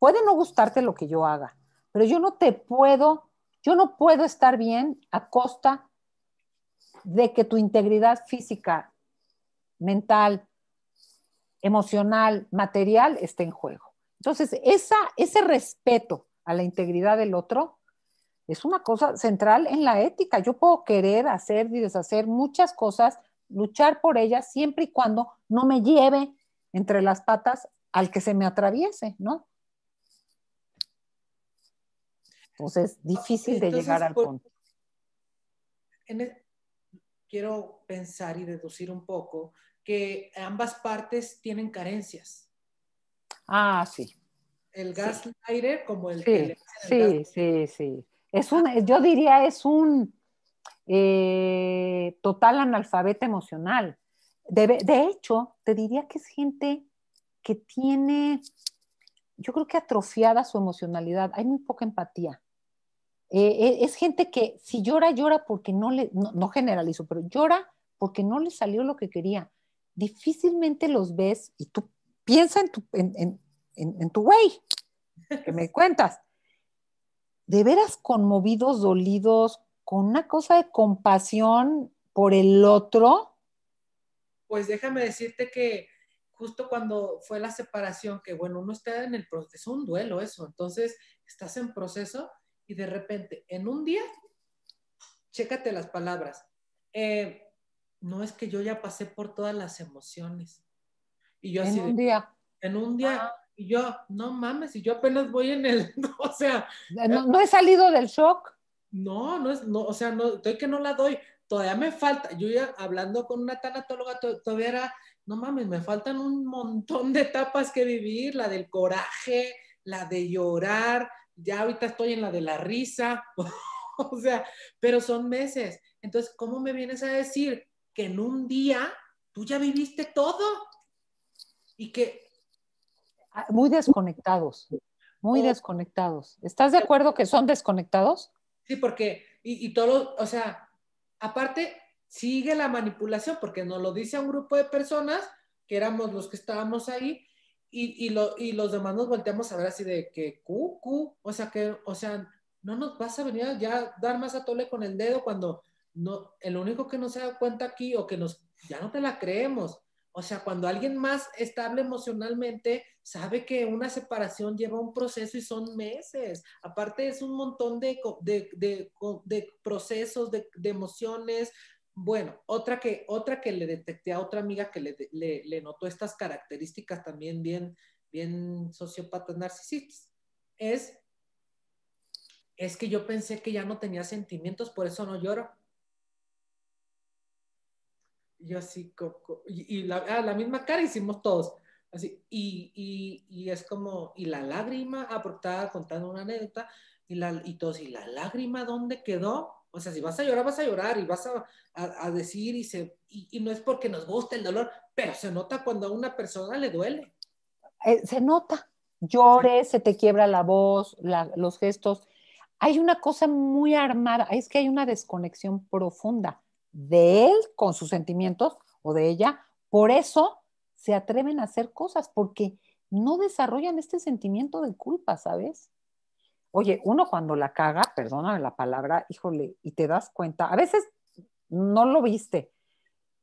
Puede no gustarte lo que yo haga, pero yo no te puedo, yo no puedo estar bien a costa de que tu integridad física, mental, emocional, material esté en juego. Entonces, esa, ese respeto a la integridad del otro es una cosa central en la ética. Yo puedo querer hacer y deshacer muchas cosas, luchar por ellas siempre y cuando no me lleve entre las patas al que se me atraviese, ¿no? Entonces, es difícil de llegar al punto. E, quiero pensar y deducir un poco que ambas partes tienen carencias. Ah, sí. El gaslighter aire como el el sí, sí, sí, yo diría, es un eh, total analfabeta emocional. De, de hecho, te diría que es gente que tiene, yo creo que atrofiada su emocionalidad, hay muy poca empatía. Eh, eh, es gente que si llora, llora porque no le, no, generalizo, pero llora porque no le salió lo que quería. Difícilmente los ves y tú piensa en tu, en, en, en, en tu güey, que me cuentas de veras conmovidos, dolidos, con una cosa de compasión por el otro? Pues déjame decirte que justo cuando fue la separación, que bueno, uno está en el proceso, es un duelo eso, entonces estás en proceso y de repente, en un día, chécate las palabras. Eh, no es que yo ya pasé por todas las emociones. Y yo en un día. En un día, ah yo, no mames, y yo apenas voy en el, o sea... Eh, eh, no, he salido del shock. No, no es, no, o sea, no, estoy que no la doy, todavía me falta, yo ya hablando con una tanatóloga, todavía era, no mames, me faltan un montón de etapas que vivir, la del coraje, la de llorar, ya ahorita estoy en la de la risa, o sea, pero son meses. Entonces, ¿cómo me vienes a decir que en un día tú ya viviste todo? Y que Ah, muy desconectados, muy desconectados. ¿Estás de acuerdo que son desconectados? Sí, porque, y, y todo, o sea, aparte sigue la manipulación, porque nos lo dice a un grupo de personas, que éramos los que estábamos ahí, y, y, lo, y los demás nos volteamos a ver así de que, cu, cu, o sea, que, o sea, no nos vas a venir a ya dar más a tole con el dedo cuando no, el único que no se da cuenta aquí o que nos, ya no te la creemos. O sea, cuando alguien más estable emocionalmente sabe que una separación lleva un proceso y son meses. Aparte es un montón de, de, procesos, de, emociones. Bueno, otra que, otra que le detecté a otra amiga que le, le, notó estas características también bien, bien sociópatas narcisistas es, es que yo pensé que ya no tenía sentimientos, por eso no lloro yo así, coco y ah, la, misma cara hicimos todos. Así, y, es como, y la lágrima, aportada contando una anécdota, y, la, y todos, ¿y la lágrima dónde quedó? O sea, si vas a llorar, vas a llorar, y vas a, decir, y, y, no es porque nos guste el dolor, pero se nota cuando a una persona le duele. Eh, se nota, llores, se te quiebra la voz, los gestos. Hay una cosa muy armada, es que hay una desconexión profunda de él con sus sentimientos o de ella. Por eso se atreven a hacer cosas, porque no desarrollan este sentimiento de culpa, ¿sabes? Oye, uno cuando la caga, perdóname la palabra, híjole, y te das cuenta, a veces no lo viste.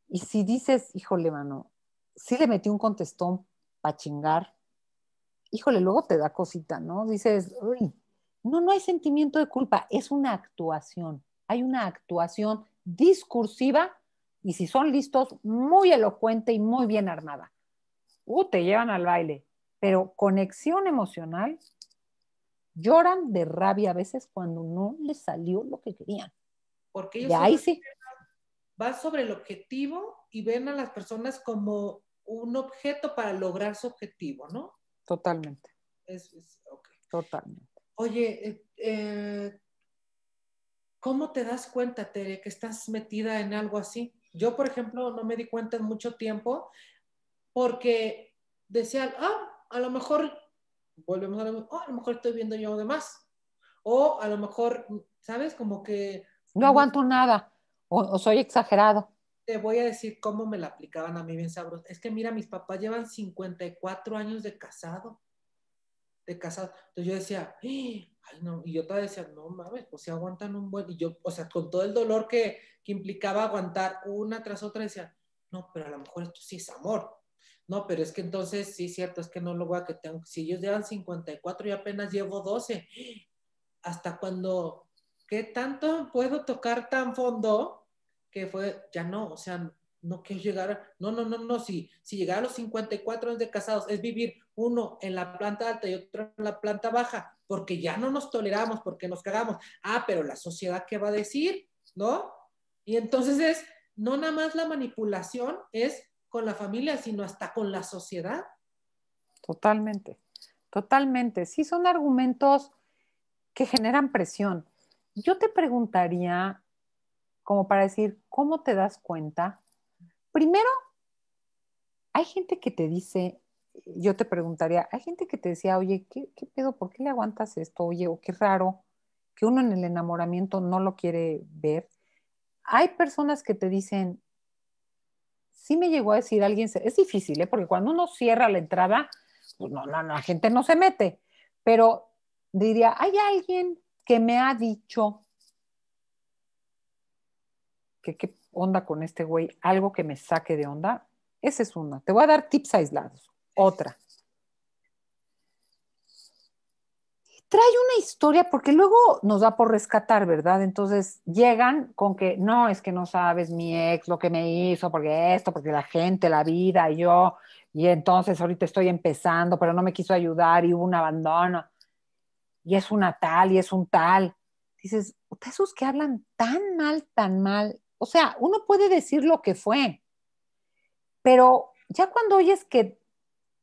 Y si dices, híjole, mano, si le metí un contestón para chingar, híjole, luego te da cosita, ¿no? Dices, uy, no, no hay sentimiento de culpa, es una actuación. Hay una actuación discursiva y si son listos, muy elocuente y muy bien armada. Uh, te llevan al baile, pero conexión emocional, lloran de rabia a veces cuando no les salió lo que querían. Porque ellos ahí sí. van sobre el objetivo y ven a las personas como un objeto para lograr su objetivo, ¿no? Totalmente. es, Totalmente. Oye, eh, eh ¿Cómo te das cuenta, Tere, que estás metida en algo así? Yo, por ejemplo, no me di cuenta en mucho tiempo porque decía, ah, a lo mejor, volvemos a lo, oh, a lo mejor estoy viendo yo de más. O a lo mejor, ¿sabes? Como que... No aguanto nada o, soy exagerado te voy a decir cómo me la aplicaban a mí bien sabroso. Es que mira, mis papás llevan 54 años de casado de casados. Entonces yo decía, ¡Ah! ¡ay, no! Y yo todavía decía, no mames, pues si aguantan un buen. Y yo, o sea, con todo el dolor que, que implicaba aguantar una tras otra, decía, no, pero a lo mejor esto sí es amor. No, pero es que entonces, sí, cierto, es que no lo voy a que tengo. Si ellos llevan 54 y apenas llevo 12, hasta cuando, ¿qué tanto puedo tocar tan fondo? Que fue, ya no, o sea, no quiero llegar, no, no, no, no, si, si llegar a los 54 de casados es vivir uno en la planta alta y otro en la planta baja, porque ya no nos toleramos, porque nos cagamos. Ah, pero la sociedad, ¿qué va a decir? ¿No? Y entonces es, no nada más la manipulación es con la familia, sino hasta con la sociedad. Totalmente, totalmente. Sí, son argumentos que generan presión. Yo te preguntaría, como para decir, ¿cómo te das cuenta? Primero, hay gente que te dice, yo te preguntaría, hay gente que te decía, oye, ¿qué, pedo? ¿Por qué le aguantas esto? Oye, o qué raro, que uno en el enamoramiento no lo quiere ver. Hay personas que te dicen, sí me llegó a decir alguien, es difícil, ¿eh? porque cuando uno cierra la entrada, pues no, no, la gente no se mete, pero diría, hay alguien que me ha dicho que qué onda con este güey, algo que me saque de onda. Esa es una. Te voy a dar tips aislados otra. Trae una historia porque luego nos da por rescatar, ¿verdad? Entonces llegan con que no, es que no sabes mi ex, lo que me hizo, porque esto, porque la gente, la vida, yo, y entonces ahorita estoy empezando, pero no me quiso ayudar y hubo un abandono. Y es una tal, y es un tal. Dices, esos que hablan tan mal, tan mal. O sea, uno puede decir lo que fue, pero ya cuando oyes que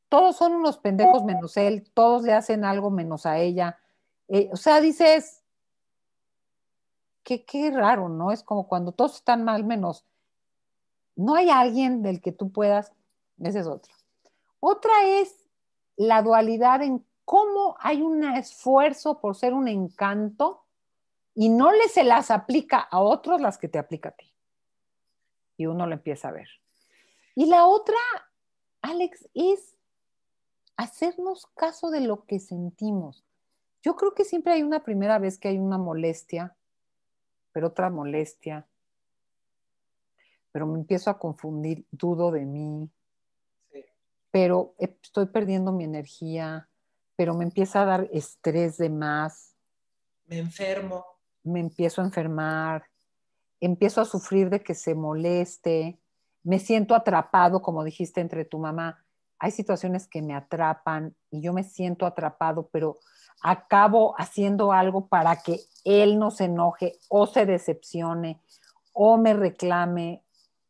todos son unos pendejos menos él, todos le hacen algo menos a ella. Eh, o sea, dices, qué, qué raro, ¿no? Es como cuando todos están mal menos. No hay alguien del que tú puedas, esa es otro. Otra es la dualidad en cómo hay un esfuerzo por ser un encanto y no le se las aplica a otros las que te aplica a ti. Y uno lo empieza a ver. Y la otra, Alex, es hacernos caso de lo que sentimos. Yo creo que siempre hay una primera vez que hay una molestia, pero otra molestia, pero me empiezo a confundir, dudo de mí, pero estoy perdiendo mi energía, pero me empieza a dar estrés de más. Me enfermo. Me empiezo a enfermar, empiezo a sufrir de que se moleste, me siento atrapado, como dijiste, entre tu mamá hay situaciones que me atrapan y yo me siento atrapado, pero acabo haciendo algo para que él no se enoje o se decepcione o me reclame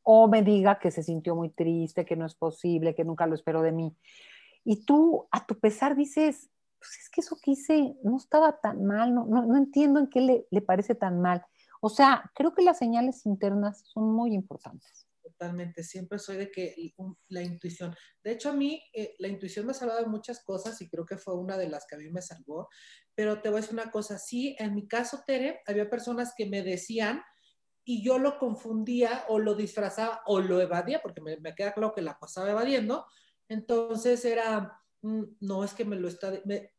o me diga que se sintió muy triste, que no es posible, que nunca lo esperó de mí. Y tú a tu pesar dices, pues es que eso que hice no estaba tan mal, no, entiendo en qué le parece tan mal. O sea, creo que las señales internas son muy importantes totalmente. Siempre soy de que la intuición. De hecho, a mí eh, la intuición me ha salvado de muchas cosas y creo que fue una de las que a mí me salvó. Pero te voy a decir una cosa. Sí, en mi caso, Tere, había personas que me decían y yo lo confundía o lo disfrazaba o lo evadía, porque me, queda claro que la pasaba evadiendo. Entonces era mm, no es que me lo está,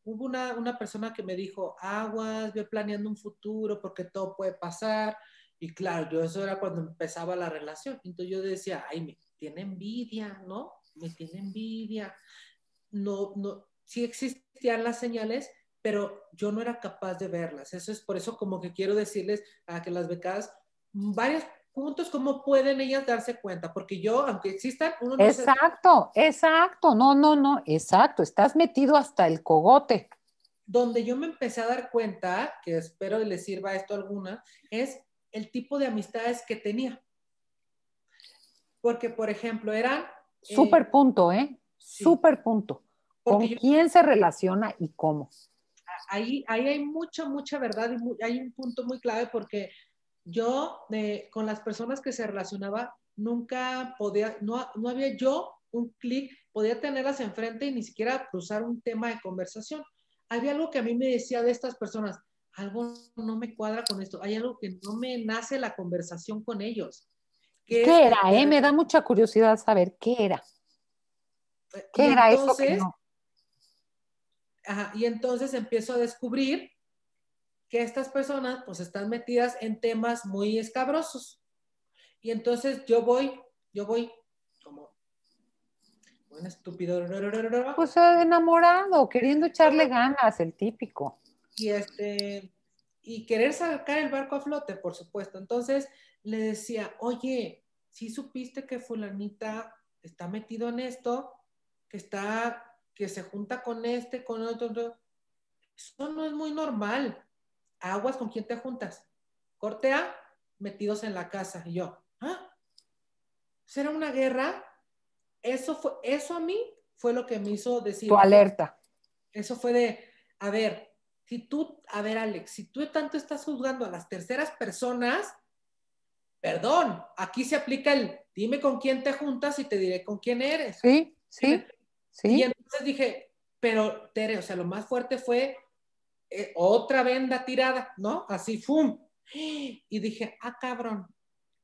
hubo una, una, persona que me dijo, aguas, voy planeando un futuro porque todo puede pasar, y claro, yo eso era cuando empezaba la relación. Entonces yo decía, ay, me tiene envidia, ¿no? Me tiene envidia. No, no, sí existían las señales, pero yo no era capaz de verlas. Eso es por eso como que quiero decirles a que las becadas, varios puntos, cómo pueden ellas darse cuenta, porque yo, aunque existan, uno no Exacto, exacto, no, no, no, exacto, estás metido hasta el cogote. Donde yo me empecé a dar cuenta, que espero les sirva esto alguna, es el tipo de amistades que tenía. Porque, por ejemplo, eran... Eh, super punto, ¿eh? super punto. ¿Con quién se relaciona y cómo? Ahí, ahí hay mucha, mucha verdad y hay un punto muy clave porque yo eh, con las personas que se relacionaba nunca podía, no, no había yo un clic, podía tenerlas enfrente y ni siquiera cruzar un tema de conversación. Había algo que a mí me decía de estas personas, algo no me cuadra con esto, hay algo que no me nace la conversación con ellos. ¿Qué, era? Eh? Me da mucha curiosidad saber qué era. Eh, ¿Qué era entonces, eso? y entonces empiezo a descubrir que estas personas pues están metidas en temas muy escabrosos. Y entonces yo voy, yo voy como un estúpido. Pues enamorado, queriendo echarle ganas, el típico y, este, y querer sacar el barco a flote, por supuesto. Entonces le decía, oye, si supiste que fulanita está metido en esto, que está que se junta con este, con otro, Eso no es muy normal. Aguas con quién te juntas. Cortea, metidos en la casa. Y yo, ah, ¿Será pues una guerra? Eso fue, eso a mí fue lo que me hizo decir. Tu alerta. Eso fue de, a ver, si tú, a ver Alex, si tú tanto estás juzgando a las terceras personas, perdón, aquí se aplica el dime con quién te juntas y te diré con quién eres. Sí, sí, sí. Y entonces dije, pero Tere, o sea, lo más fuerte fue eh, otra venda tirada, ¿no? Así, ¡fum! Y dije, ah, cabrón,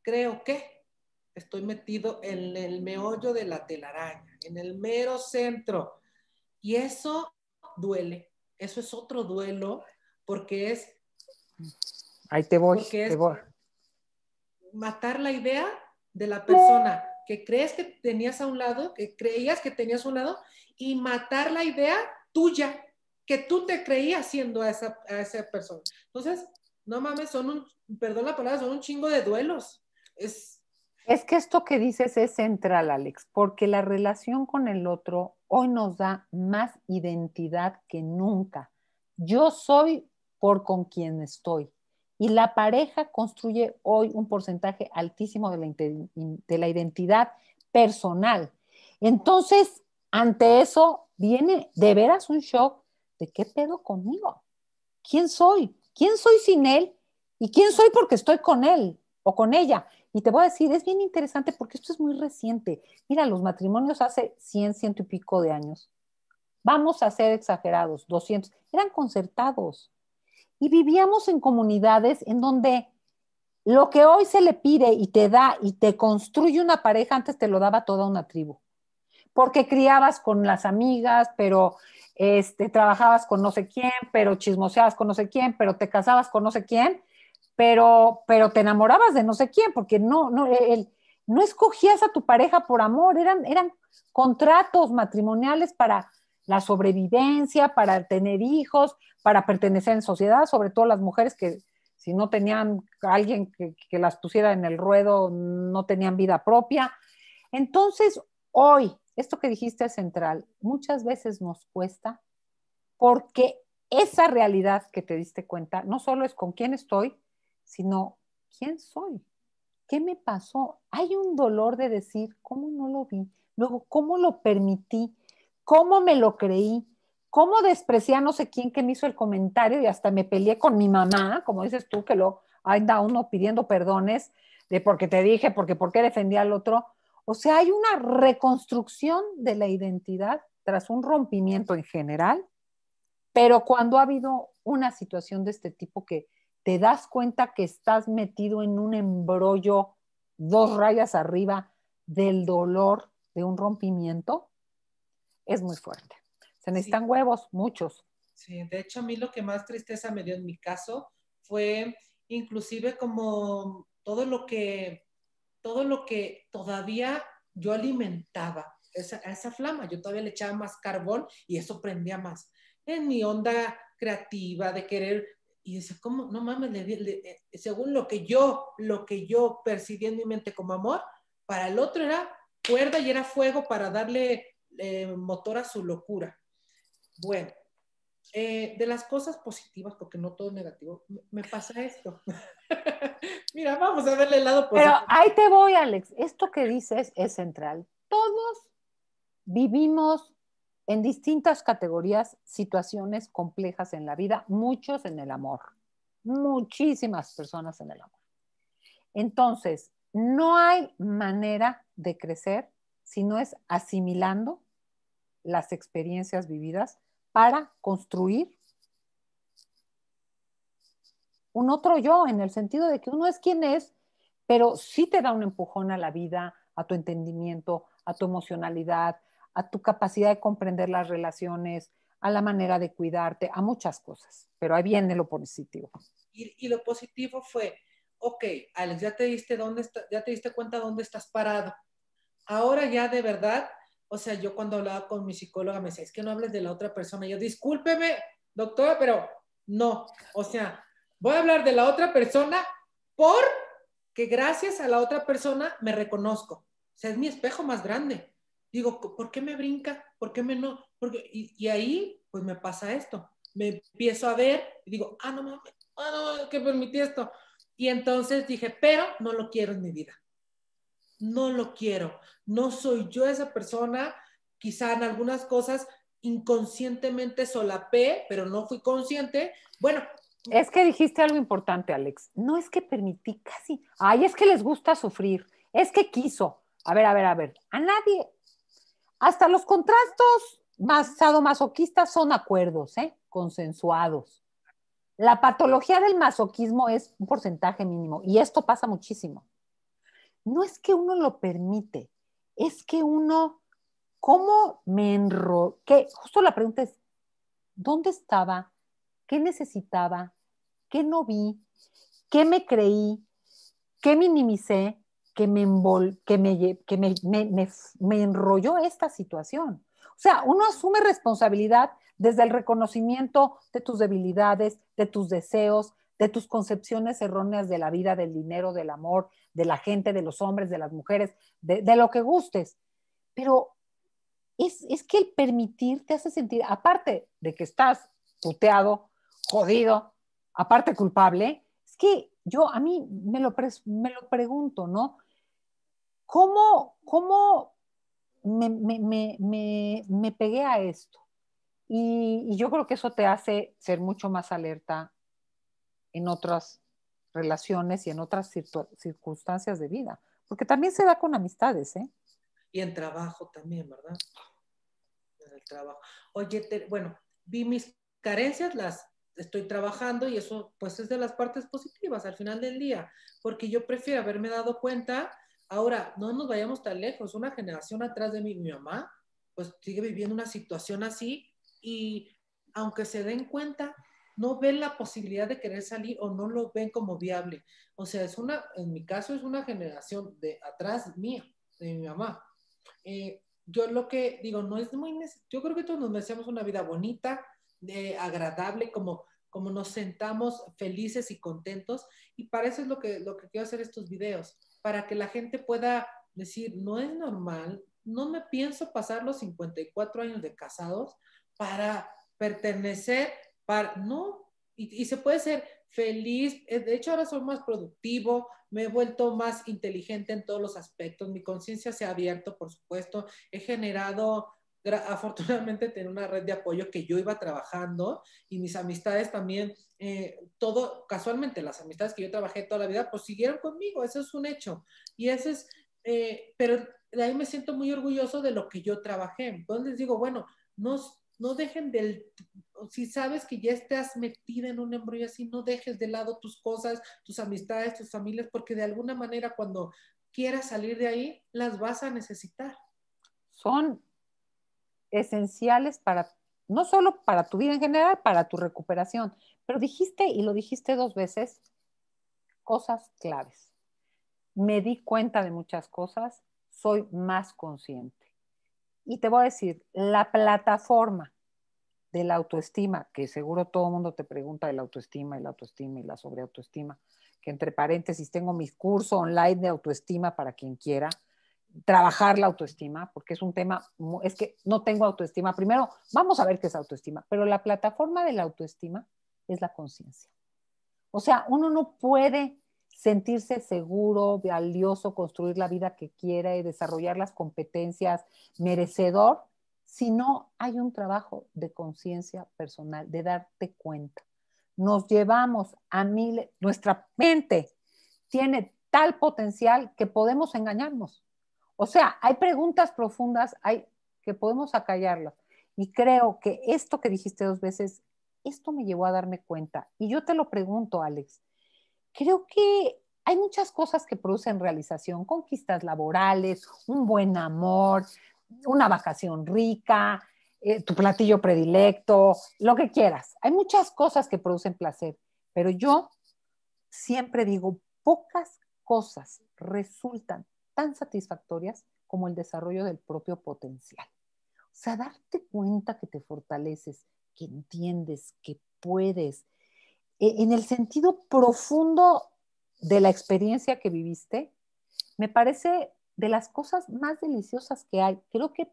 creo que estoy metido en el meollo de la telaraña, en el mero centro. Y eso duele, eso es otro duelo porque es... Ahí te voy, te voy. Matar la idea de la persona que crees que tenías a un lado, que creías que tenías a un lado, y matar la idea tuya que tú te creías siendo a esa, a esa persona. Entonces, no mames, son un, perdón la palabra, son un chingo de duelos. Es, es que esto que dices es central, Alex, porque la relación con el otro hoy nos da más identidad que nunca. Yo soy por con quien estoy. Y la pareja construye hoy un porcentaje altísimo de la, identidad personal. Entonces, ante eso viene de veras un shock de qué pedo conmigo. ¿Quién soy? ¿Quién soy sin él? ¿Y quién soy porque estoy con él o con ella? Y te voy a decir, es bien interesante porque esto es muy reciente. Mira, los matrimonios hace 100, ciento y pico de años. Vamos a ser exagerados, 200. Eran concertados. Y vivíamos en comunidades en donde lo que hoy se le pide y te da y te construye una pareja, antes te lo daba toda una tribu. Porque criabas con las amigas, pero este, trabajabas con no sé quién, pero chismoseabas con no sé quién, pero te casabas con no sé quién pero, te enamorabas de no sé quién, porque no, no, no escogías a tu pareja por amor, eran, contratos matrimoniales para la sobrevivencia, para tener hijos, para pertenecer en sociedad, sobre todo las mujeres que si no tenían alguien que, que las pusiera en el ruedo, no tenían vida propia. Entonces, hoy, esto que dijiste es central, muchas veces nos cuesta porque esa realidad que te diste cuenta no solo es con quién estoy, sino quién soy, qué me pasó. Hay un dolor de decir, ¿cómo no lo vi? Luego, ¿cómo lo permití? ¿Cómo me lo creí? ¿Cómo desprecié a no sé quién que me hizo el comentario y hasta me peleé con mi mamá, como dices tú, que lo anda uno pidiendo perdones de porque te dije, porque por qué defendí al otro? O sea, hay una reconstrucción de la identidad tras un rompimiento en general, pero cuando ha habido una situación de este tipo que te das cuenta que estás metido en un embrollo dos rayas arriba del dolor de un rompimiento, es muy fuerte. Se necesitan huevos, muchos. Sí, de hecho a mí lo que más tristeza me dio en mi caso fue inclusive como todo lo que, todo lo que todavía yo alimentaba, esa, esa flama, yo todavía le echaba más carbón y eso prendía más. En mi onda creativa de querer y dice, ¿cómo? No mames, eh, según lo que yo, lo que yo percibí en mi mente como amor, para el otro era cuerda y era fuego para darle eh, motor a su locura. Bueno, eh, de las cosas positivas, porque no todo es negativo, me pasa esto. Mira, vamos a verle el lado positivo. Pero ahí te voy, Alex. Esto que dices es central. Todos vivimos en distintas categorías situaciones complejas en la vida, muchos en el amor, muchísimas personas en el amor. Entonces, no hay manera de crecer si no es asimilando las experiencias vividas para construir un otro yo, en el sentido de que uno es quien es, pero sí te da un empujón a la vida, a tu entendimiento, a tu emocionalidad, a tu capacidad de comprender las relaciones, a la manera de cuidarte, a muchas cosas. Pero ahí viene lo positivo. Y, lo positivo fue, ok, Alex, ya te, diste dónde ya te diste cuenta dónde estás parado. Ahora ya de verdad, o sea, yo cuando hablaba con mi psicóloga me decía, es que no hables de la otra persona. Yo, discúlpeme, doctora, pero no. O sea, voy a hablar de la otra persona porque gracias a la otra persona me reconozco. O sea, es mi espejo más grande digo, ¿por qué me brinca? ¿Por qué me no? y, ahí, pues me pasa esto. Me empiezo a ver y digo, ah, no mames, ah, no, que permití esto. Y entonces dije, pero no lo quiero en mi vida. No lo quiero. No soy yo esa persona. Quizá en algunas cosas inconscientemente solapé, pero no fui consciente. Bueno. Es que dijiste algo importante, Alex. No es que permití casi. Ay, es que les gusta sufrir. Es que quiso. A ver, a ver, a ver. A nadie hasta los contrastos más sadomasoquistas son acuerdos, ¿eh? consensuados. La patología del masoquismo es un porcentaje mínimo y esto pasa muchísimo. No es que uno lo permite, es que uno, ¿cómo me enro... que Justo la pregunta es, ¿dónde estaba? ¿Qué necesitaba? ¿Qué no vi? ¿Qué me creí? ¿Qué minimicé? que me, que, me, que me, enrolló esta situación. O sea, uno asume responsabilidad desde el reconocimiento de tus debilidades, de tus deseos, de tus concepciones erróneas de la vida, del dinero, del amor, de la gente, de los hombres, de las mujeres, de, lo que gustes. Pero es, que el permitir te hace sentir, aparte de que estás puteado, jodido, aparte culpable, es que yo a mí me lo pregunto, ¿no? ¿Cómo, cómo me, me, pegué a esto? Y, yo creo que eso te hace ser mucho más alerta en otras relaciones y en otras circunstancias de vida, porque también se da con amistades, ¿eh? Y en trabajo también, ¿verdad? En el trabajo. Oye, bueno, vi mis carencias, las estoy trabajando y eso pues es de las partes positivas al final del día, porque yo prefiero haberme dado cuenta Ahora, no nos vayamos tan lejos. Una generación atrás de mi, mi mamá, pues sigue viviendo una situación así y aunque se den cuenta, no ven la posibilidad de querer salir o no lo ven como viable. O sea, es una, en mi caso es una generación de atrás mía, de mi mamá. Eh, yo lo que digo, no es muy, yo creo que todos nos deseamos una vida bonita, de agradable, como, como nos sentamos felices y contentos. Y para eso es lo que, lo que quiero hacer estos videos para que la gente pueda decir, no es normal, no me pienso pasar los 54 años de casados para pertenecer, para, no, y, y se puede ser feliz, eh, de hecho ahora soy más productivo, me he vuelto más inteligente en todos los aspectos, mi conciencia se ha abierto, por supuesto, he generado afortunadamente tenía una red de apoyo que yo iba trabajando y mis amistades también, eh, todo, casualmente las amistades que yo trabajé toda la vida, pues siguieron conmigo, eso es un hecho. Y eso es, eh, pero de ahí me siento muy orgulloso de lo que yo trabajé. Entonces digo, bueno, no, no dejen del, si sabes que ya estás metida en un embrollo así, no dejes de lado tus cosas, tus amistades, tus familias, porque de alguna manera cuando quieras salir de ahí, las vas a necesitar. Son esenciales para, no solo para tu vida en general, para tu recuperación, pero dijiste, y lo dijiste dos veces, cosas claves. Me di cuenta de muchas cosas, soy más consciente. Y te voy a decir, la plataforma de la autoestima, que seguro todo el mundo te pregunta de la autoestima y la autoestima y la sobreautoestima, que entre paréntesis tengo mi curso online de autoestima para quien quiera, trabajar la autoestima, porque es un tema, es que no tengo autoestima. Primero, vamos a ver qué es autoestima, pero la plataforma de la autoestima es la conciencia. O sea, uno no puede sentirse seguro, valioso, construir la vida que quiera y desarrollar las competencias merecedor, si no hay un trabajo de conciencia personal, de darte cuenta. Nos llevamos a miles, nuestra mente tiene tal potencial que podemos engañarnos. O sea, hay preguntas profundas hay, que podemos acallarlas. Y creo que esto que dijiste dos veces, esto me llevó a darme cuenta. Y yo te lo pregunto, Alex. Creo que hay muchas cosas que producen realización, conquistas laborales, un buen amor, una vacación rica, eh, tu platillo predilecto, lo que quieras. Hay muchas cosas que producen placer, pero yo siempre digo, pocas cosas resultan tan satisfactorias como el desarrollo del propio potencial. O sea, darte cuenta que te fortaleces, que entiendes, que puedes, e, en el sentido profundo de la experiencia que viviste, me parece de las cosas más deliciosas que hay. Creo que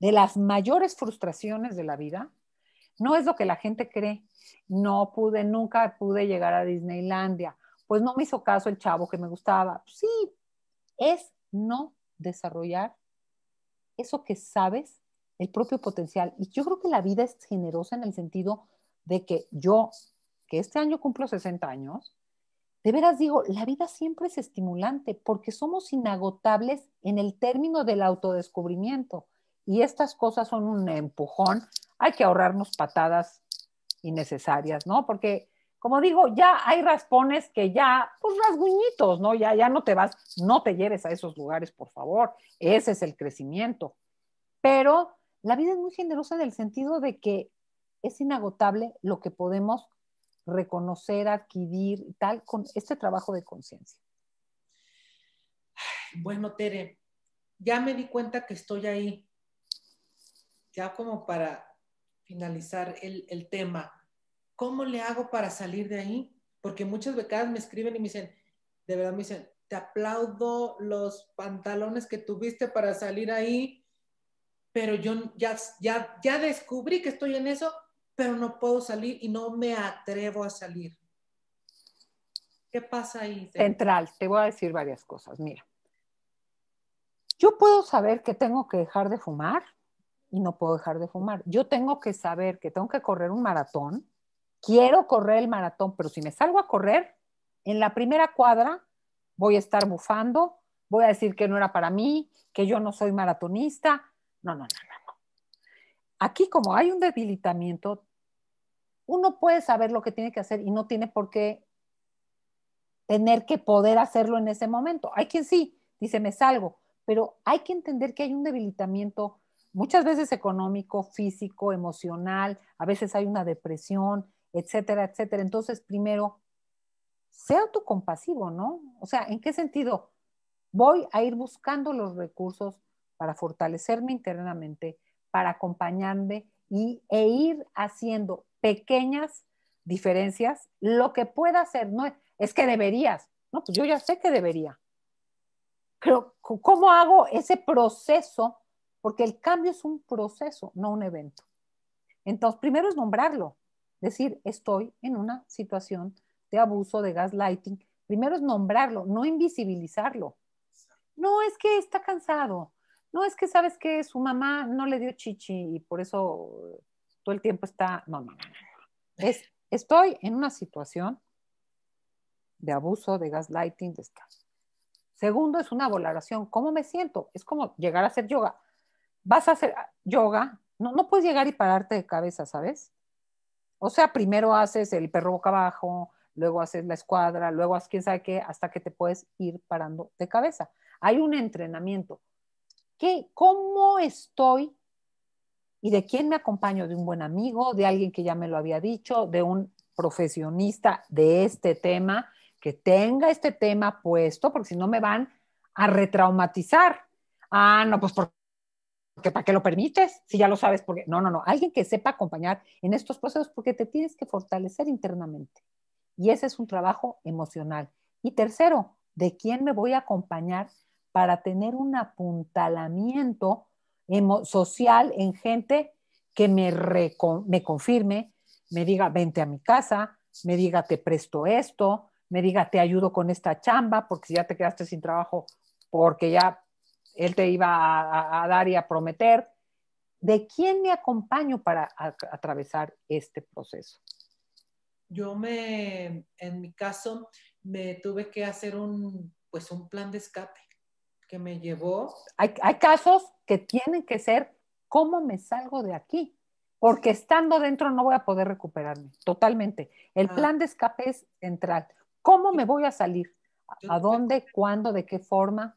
de las mayores frustraciones de la vida, no es lo que la gente cree. No pude, nunca pude llegar a Disneylandia. Pues no me hizo caso el chavo que me gustaba. Sí, es no desarrollar eso que sabes, el propio potencial. Y yo creo que la vida es generosa en el sentido de que yo, que este año cumplo 60 años, de veras digo, la vida siempre es estimulante porque somos inagotables en el término del autodescubrimiento. Y estas cosas son un empujón. Hay que ahorrarnos patadas innecesarias, ¿no? Porque como digo, ya hay raspones que ya, pues rasguñitos, ¿no? Ya, ya no te vas, no te lleves a esos lugares, por favor. Ese es el crecimiento. Pero la vida es muy generosa en el sentido de que es inagotable lo que podemos reconocer, adquirir y tal con este trabajo de conciencia. Bueno, Tere, ya me di cuenta que estoy ahí. Ya como para finalizar el, el tema ¿cómo le hago para salir de ahí? Porque muchas becadas me escriben y me dicen, de verdad me dicen, te aplaudo los pantalones que tuviste para salir ahí, pero yo ya, ya, ya descubrí que estoy en eso, pero no puedo salir y no me atrevo a salir. ¿Qué pasa ahí? Central, te voy a decir varias cosas. Mira, yo puedo saber que tengo que dejar de fumar y no puedo dejar de fumar. Yo tengo que saber que tengo que correr un maratón quiero correr el maratón, pero si me salgo a correr, en la primera cuadra voy a estar bufando, voy a decir que no era para mí, que yo no soy maratonista. No, no, no, no. Aquí como hay un debilitamiento, uno puede saber lo que tiene que hacer y no tiene por qué tener que poder hacerlo en ese momento. Hay quien sí, dice, me salgo, pero hay que entender que hay un debilitamiento muchas veces económico, físico, emocional, a veces hay una depresión, etcétera, etcétera. Entonces, primero, sea autocompasivo, ¿no? O sea, ¿en qué sentido? Voy a ir buscando los recursos para fortalecerme internamente, para acompañarme y, e ir haciendo pequeñas diferencias, lo que pueda hacer, no es que deberías, no, pues yo ya sé que debería. Pero ¿cómo hago ese proceso? Porque el cambio es un proceso, no un evento. Entonces, primero es nombrarlo decir, estoy en una situación de abuso, de gaslighting. Primero es nombrarlo, no invisibilizarlo. No es que está cansado, no es que sabes que su mamá no le dio chichi y por eso todo el tiempo está, no, no, no. Es, estoy en una situación de abuso, de gaslighting, de Segundo es una valoración, ¿cómo me siento? Es como llegar a hacer yoga. Vas a hacer yoga, no, no puedes llegar y pararte de cabeza, ¿sabes? O sea, primero haces el perro boca abajo, luego haces la escuadra, luego haces quién sabe qué, hasta que te puedes ir parando de cabeza. Hay un entrenamiento. ¿Qué, ¿Cómo estoy y de quién me acompaño? ¿De un buen amigo? ¿De alguien que ya me lo había dicho? ¿De un profesionista de este tema? Que tenga este tema puesto, porque si no me van a retraumatizar. Ah, no, pues porque para qué lo permites si ya lo sabes porque no no no alguien que sepa acompañar en estos procesos porque te tienes que fortalecer internamente y ese es un trabajo emocional y tercero de quién me voy a acompañar para tener un apuntalamiento social en gente que me, me confirme, me diga, vente a mi casa, me diga, te presto esto, me diga, te ayudo con esta chamba, porque si ya te quedaste sin trabajo, porque ya él te iba a, dar y a prometer. ¿De quién me acompaño para atravesar este proceso? Yo me, en mi caso, me tuve que hacer un, pues un plan de escape que me llevó. Hay, casos que tienen que ser, ¿cómo me salgo de aquí? Porque estando dentro no voy a poder recuperarme, totalmente. El ah. plan de escape es central. ¿Cómo me voy a salir? ¿A dónde? ¿Cuándo? ¿De qué forma?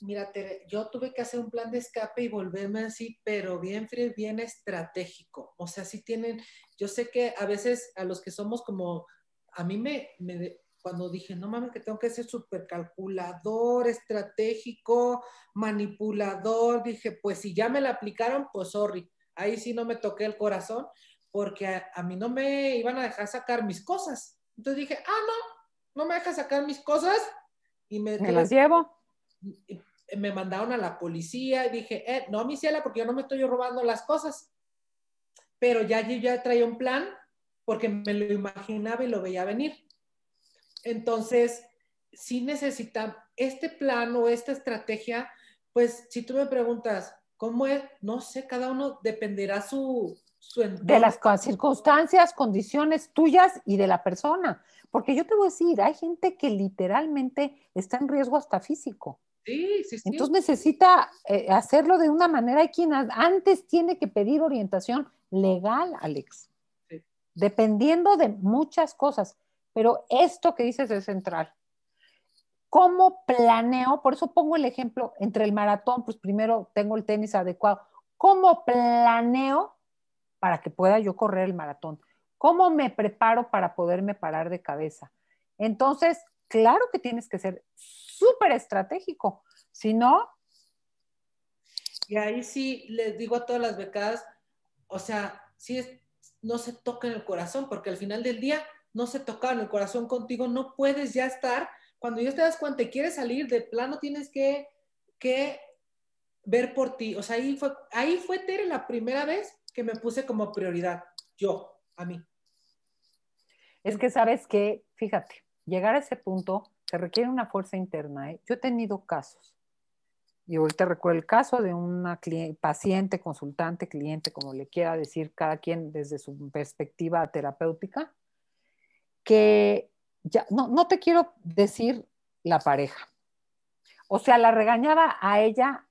mira, yo tuve que hacer un plan de escape y volverme así, pero bien bien estratégico. O sea, si tienen, yo sé que a veces a los que somos como, a mí me, cuando dije, no mames, que tengo que ser súper calculador, estratégico, manipulador, dije, pues si ya me la aplicaron, pues sorry. Ahí sí no me toqué el corazón, porque a, mí no me iban a dejar sacar mis cosas. Entonces dije, ah, no, no me dejas sacar mis cosas. Y me, me las llevo me mandaron a la policía y dije, eh, no, mi ciela, porque yo no me estoy robando las cosas. Pero ya yo ya traía un plan porque me lo imaginaba y lo veía venir. Entonces, si necesita este plan o esta estrategia, pues si tú me preguntas, ¿cómo es? No sé, cada uno dependerá su, De las circunstancias, condiciones tuyas y de la persona. Porque yo te voy a decir, hay gente que literalmente está en riesgo hasta físico. Entonces necesita eh, hacerlo de una manera. Hay quien antes tiene que pedir orientación legal, Alex. Dependiendo de muchas cosas. Pero esto que dices es central. ¿Cómo planeo? Por eso pongo el ejemplo entre el maratón, pues primero tengo el tenis adecuado. ¿Cómo planeo para que pueda yo correr el maratón? ¿Cómo me preparo para poderme parar de cabeza? Entonces, claro que tienes que ser súper estratégico, si no... Y ahí sí les digo a todas las becadas, o sea, si no se toca en el corazón, porque al final del día no se toca en el corazón contigo, no puedes ya estar, cuando ya te das cuenta y quieres salir de plano, tienes que, que ver por ti. O sea, ahí fue, ahí fue Tere la primera vez que me puse como prioridad, yo, a mí. Es que sabes que, fíjate, llegar a ese punto se requiere una fuerza interna. ¿eh? Yo he tenido casos. Y te recuerdo el caso de una paciente, consultante, cliente, como le quiera decir cada quien desde su perspectiva terapéutica, que ya, no, no te quiero decir la pareja. O sea, la regañaba a ella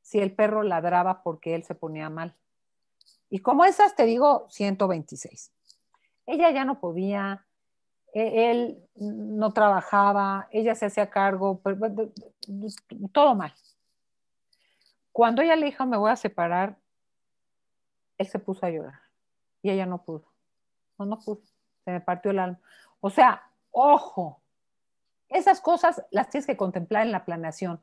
si el perro ladraba porque él se ponía mal. Y como esas, te digo, 126. Ella ya no podía, e, él no trabajaba, ella se hacía cargo, todo mal. Cuando ella le dijo, me voy a separar, él se puso a llorar y ella no pudo. No, no pudo. Se me partió el alma. O sea, ojo, esas cosas las tienes que contemplar en la planeación.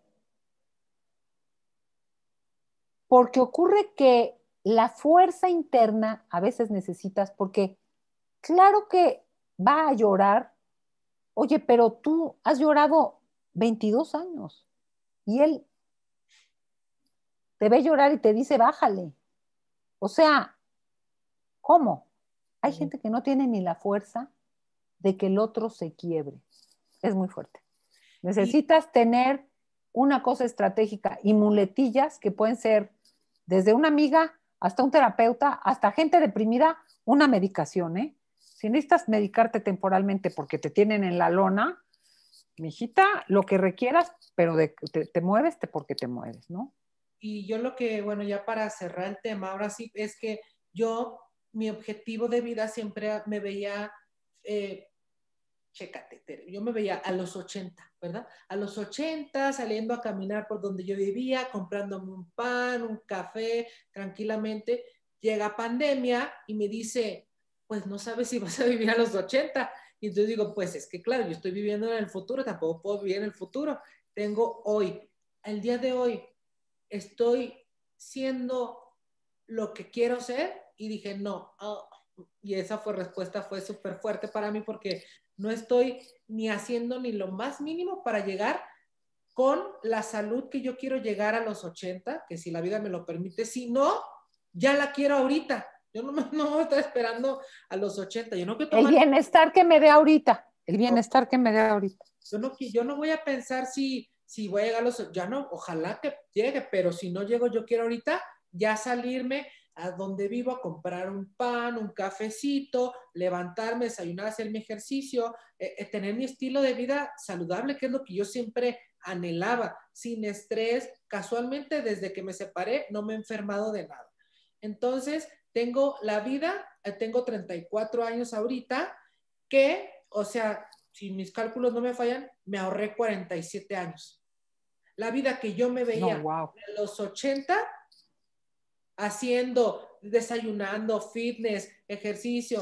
Porque ocurre que la fuerza interna a veces necesitas, porque claro que va a llorar, oye, pero tú has llorado 22 años y él te ve llorar y te dice, bájale. O sea, ¿cómo? Hay gente que no tiene ni la fuerza de que el otro se quiebre. Es muy fuerte. Necesitas tener una cosa estratégica y muletillas que pueden ser desde una amiga hasta un terapeuta, hasta gente deprimida, una medicación, ¿eh? Si necesitas medicarte temporalmente porque te tienen en la lona, mijita, lo que requieras, pero de, te, mueves te porque te mueves, ¿no? Y yo lo que, bueno, ya para cerrar el tema, ahora sí, es que yo, mi objetivo de vida siempre me veía, eh, chécate, yo me veía a los 80, ¿verdad? A los 80 saliendo a caminar por donde yo vivía, comprándome un pan, un café, tranquilamente. Llega pandemia y me dice, pues no sabes si vas a vivir a los 80. Y entonces digo, pues es que claro, yo estoy viviendo en el futuro, tampoco puedo vivir en el futuro. Tengo hoy, el día de hoy, estoy siendo lo que quiero ser y dije, no. Ah", y esa fue respuesta, fue súper fuerte para mí porque no estoy ni haciendo ni lo más mínimo para llegar con la salud que yo quiero llegar a los 80, que si la vida me lo permite, si no, ya la quiero ahorita. Yo no, no voy a estar esperando a los 80. Yo no tomar... El bienestar que me dé ahorita. El bienestar que me dé ahorita. Yo no, yo no voy a pensar si, si voy a llegar a los... Ya no, ojalá que llegue, pero si no llego, yo quiero ahorita ya salirme a donde vivo a comprar un pan, un cafecito, levantarme, desayunar, hacer mi ejercicio, eh, eh, tener mi estilo de vida saludable, que es lo que yo siempre anhelaba, sin estrés. Casualmente, desde que me separé, no me he enfermado de nada. Entonces, tengo la vida, eh, tengo 34 años ahorita, que, o sea, si mis cálculos no me fallan, me ahorré 47 años. La vida que yo me veía a los 80, haciendo, desayunando, fitness, ejercicio.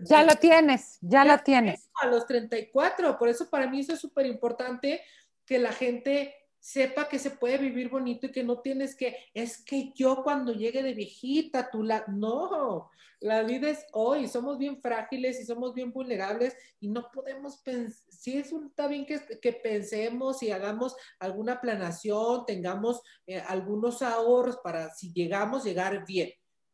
Ya lo tienes, ya, ya la tienes. A los 34, por eso para mí eso es súper importante que la gente sepa que se puede vivir bonito y que no tienes que, es que yo cuando llegue de viejita, tú la, no, la vida es hoy, somos bien frágiles y somos bien vulnerables y no podemos pensar, sí es un, está bien que, que pensemos y hagamos alguna planación, tengamos eh, algunos ahorros para si llegamos, llegar bien,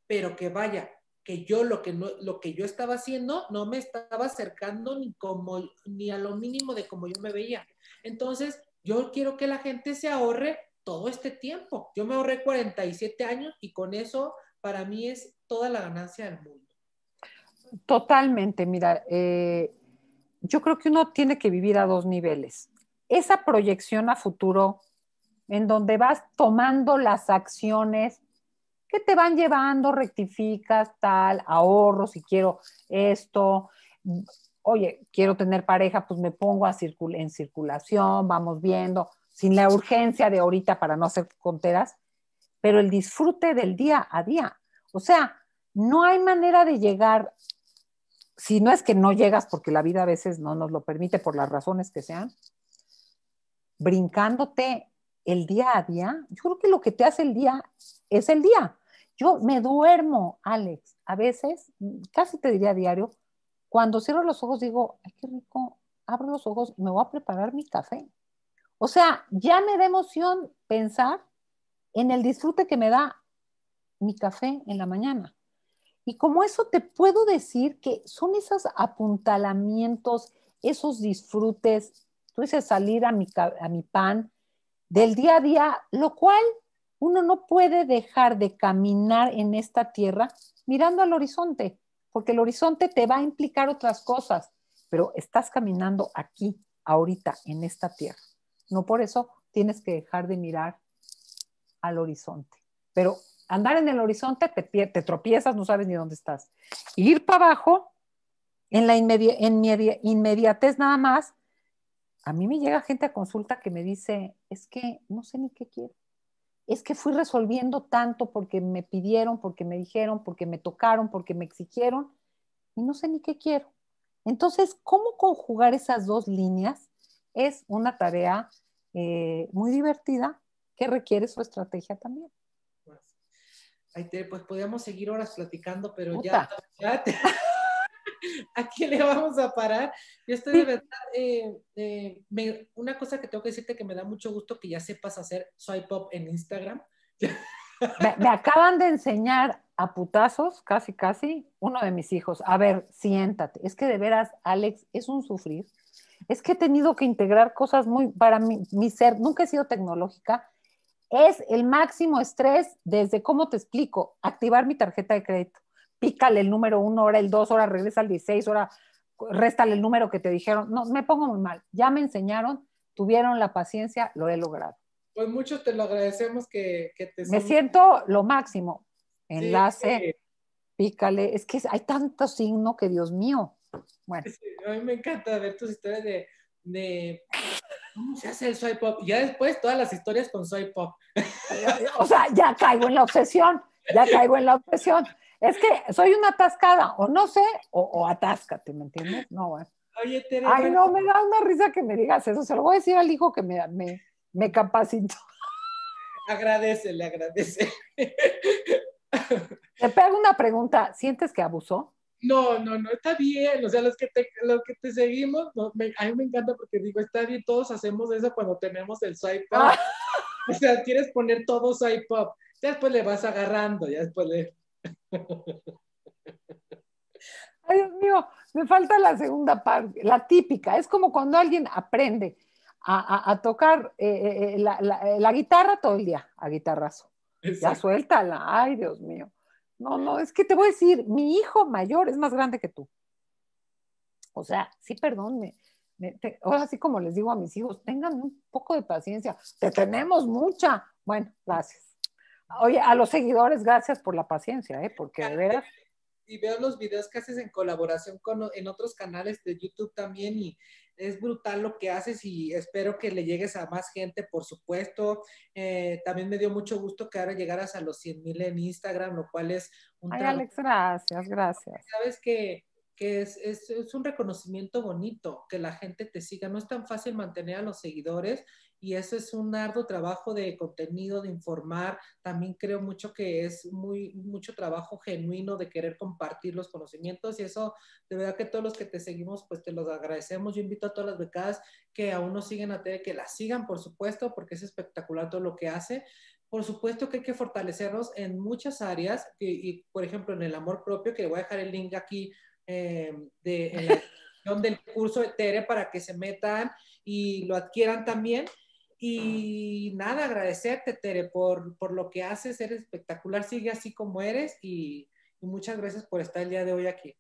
pero que vaya, que yo lo que no, lo que yo estaba haciendo no me estaba acercando ni como ni a lo mínimo de como yo me veía. Entonces, yo quiero que la gente se ahorre todo este tiempo. Yo me ahorré 47 años y con eso para mí es toda la ganancia del mundo. Totalmente, mira, eh, yo creo que uno tiene que vivir a dos niveles. Esa proyección a futuro, en donde vas tomando las acciones que te van llevando, rectificas, tal, ahorro si quiero esto, oye, quiero tener pareja, pues me pongo a en circulación, vamos viendo, sin la urgencia de ahorita para no hacer conteras, pero el disfrute del día a día. O sea, no hay manera de llegar, si no es que no llegas porque la vida a veces no nos lo permite por las razones que sean, brincándote el día a día, yo creo que lo que te hace el día es el día. Yo me duermo, Alex, a veces, casi te diría diario, cuando cierro los ojos digo, ay, qué rico, abro los ojos y me voy a preparar mi café. O sea, ya me da emoción pensar en el disfrute que me da mi café en la mañana. Y como eso te puedo decir que son esos apuntalamientos, esos disfrutes, tú dices salir a mi, a mi pan del día a día, lo cual uno no puede dejar de caminar en esta tierra mirando al horizonte porque el horizonte te va a implicar otras cosas, pero estás caminando aquí, ahorita, en esta tierra. No por eso tienes que dejar de mirar al horizonte, pero andar en el horizonte te, tropiezas, no sabes ni dónde estás. Ir para abajo, en la inmediatez nada más, a mí me llega gente a consulta que me dice, es que no sé ni qué quiero es que fui resolviendo tanto porque me pidieron, porque me dijeron, porque me tocaron, porque me exigieron y no sé ni qué quiero. Entonces, ¿cómo conjugar esas dos líneas? Es una tarea eh, muy divertida que requiere su estrategia también. pues podríamos seguir horas platicando, pero ya, ¿A quién le vamos a parar. Yo estoy de verdad, eh, eh, una cosa que tengo que decirte que me da mucho gusto que ya sepas hacer soy pop en Instagram. Me, acaban de enseñar a putazos, casi, casi, uno de mis hijos. A ver, siéntate. Es que de veras, Alex, es un sufrir. Es que he tenido que integrar cosas muy, para mi ser, nunca he sido tecnológica. Es el máximo estrés desde, ¿cómo te explico? Activar mi tarjeta de crédito pícale el número uno, ahora el dos, ahora regresa al 16, ahora réstale el número que te dijeron. No, me pongo muy mal. Ya me enseñaron, tuvieron la paciencia, lo he logrado. Pues mucho te lo agradecemos que, te... Me siento lo máximo. Enlace, pícale. Es que hay tanto signo que, Dios mío. Bueno. a mí me encanta ver tus historias de, de... ¿Cómo se hace el swipe pop? ya después todas las historias con swipe pop. O sea, ya caigo en la obsesión, ya caigo en la obsesión es que soy una atascada, o no sé, o, o atáscate, ¿me entiendes? No, bueno. Ay, no, me da una risa que me digas eso. Se lo voy a decir al hijo que me, me, me capacitó. agradece. Te pego una pregunta. ¿Sientes que abusó? No, no, no, está bien. O sea, los que te, que te seguimos, me, a mí me encanta porque digo, está bien, todos hacemos eso cuando tenemos el swipe up. Ah. O sea, quieres poner todo swipe up. Ya después le vas agarrando, ya después le Ay, Dios mío, me falta la segunda parte, la típica. Es como cuando alguien aprende a, tocar eh, eh, eh, la, guitarra todo el día, a guitarrazo. Ya suéltala, ay Dios mío. No, no, es que te voy a decir, mi hijo mayor es más grande que tú. O sea, sí, perdón, ahora sí como les digo a mis hijos, tengan un poco de paciencia, te tenemos mucha. Bueno, gracias. Oye, a los seguidores, gracias por la paciencia, ¿eh? porque de veras. Y veo los videos que haces en colaboración con en otros canales de YouTube también y es brutal lo que haces y espero que le llegues a más gente, por supuesto. Eh, también me dio mucho gusto que ahora llegaras a los 100 mil en Instagram, lo cual es un... Ay, Alex, gracias, gracias. Sabes que que es, un reconocimiento bonito, que la gente te siga. No es tan fácil mantener a los seguidores y eso es un arduo trabajo de contenido, de informar. También creo mucho que es muy, mucho trabajo genuino de querer compartir los conocimientos y eso, de verdad que todos los que te seguimos, pues te los agradecemos. Yo invito a todas las becadas que aún no siguen a TV, que la sigan, por supuesto, porque es espectacular todo lo que hace. Por supuesto que hay que fortalecernos en muchas áreas y, y por ejemplo, en el amor propio, que le voy a dejar el link aquí eh, de, del curso de Tere para que se metan y lo adquieran también. Y nada, agradecerte, Tere, por, lo que haces. Eres espectacular, sigue así como eres y, muchas gracias por estar el día de hoy aquí.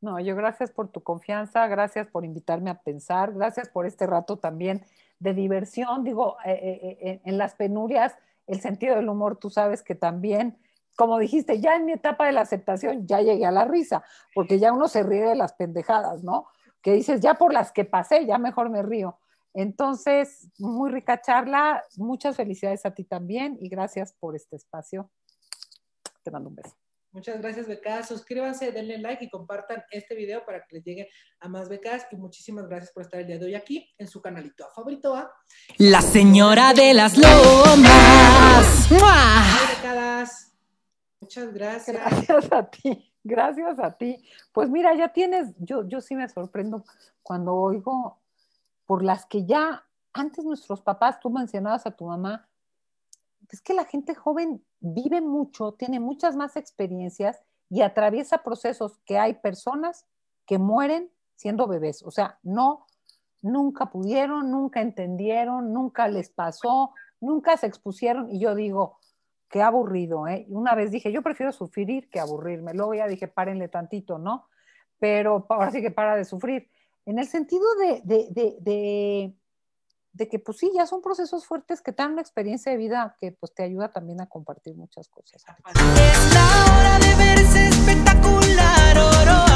No, yo gracias por tu confianza, gracias por invitarme a pensar, gracias por este rato también de diversión. Digo, eh, eh, en las penurias, el sentido del humor, tú sabes que también como dijiste, ya en mi etapa de la aceptación ya llegué a la risa, porque ya uno se ríe de las pendejadas, ¿no? Que dices, ya por las que pasé, ya mejor me río. Entonces, muy rica charla, muchas felicidades a ti también y gracias por este espacio. Te mando un beso. Muchas gracias, Becadas. Suscríbanse, denle like y compartan este video para que les llegue a más becas. Y muchísimas gracias por estar el día de hoy aquí en su canalito A favorito. ¿a? ¿ah? La señora de las lomas. becadas! Muchas gracias. Gracias a ti, gracias a ti. Pues mira, ya tienes, yo, yo sí me sorprendo cuando oigo por las que ya antes nuestros papás, tú mencionabas a tu mamá, es que la gente joven vive mucho, tiene muchas más experiencias y atraviesa procesos que hay personas que mueren siendo bebés. O sea, no, nunca pudieron, nunca entendieron, nunca les pasó, nunca se expusieron. Y yo digo, qué aburrido, ¿eh? Una vez dije, yo prefiero sufrir que aburrirme. Luego ya dije, párenle tantito, ¿no? Pero ahora sí que para de sufrir. En el sentido de, de, de, que, pues sí, ya son procesos fuertes que te dan una experiencia de vida que pues te ayuda también a compartir muchas cosas. Es la hora de verse espectacular, oro.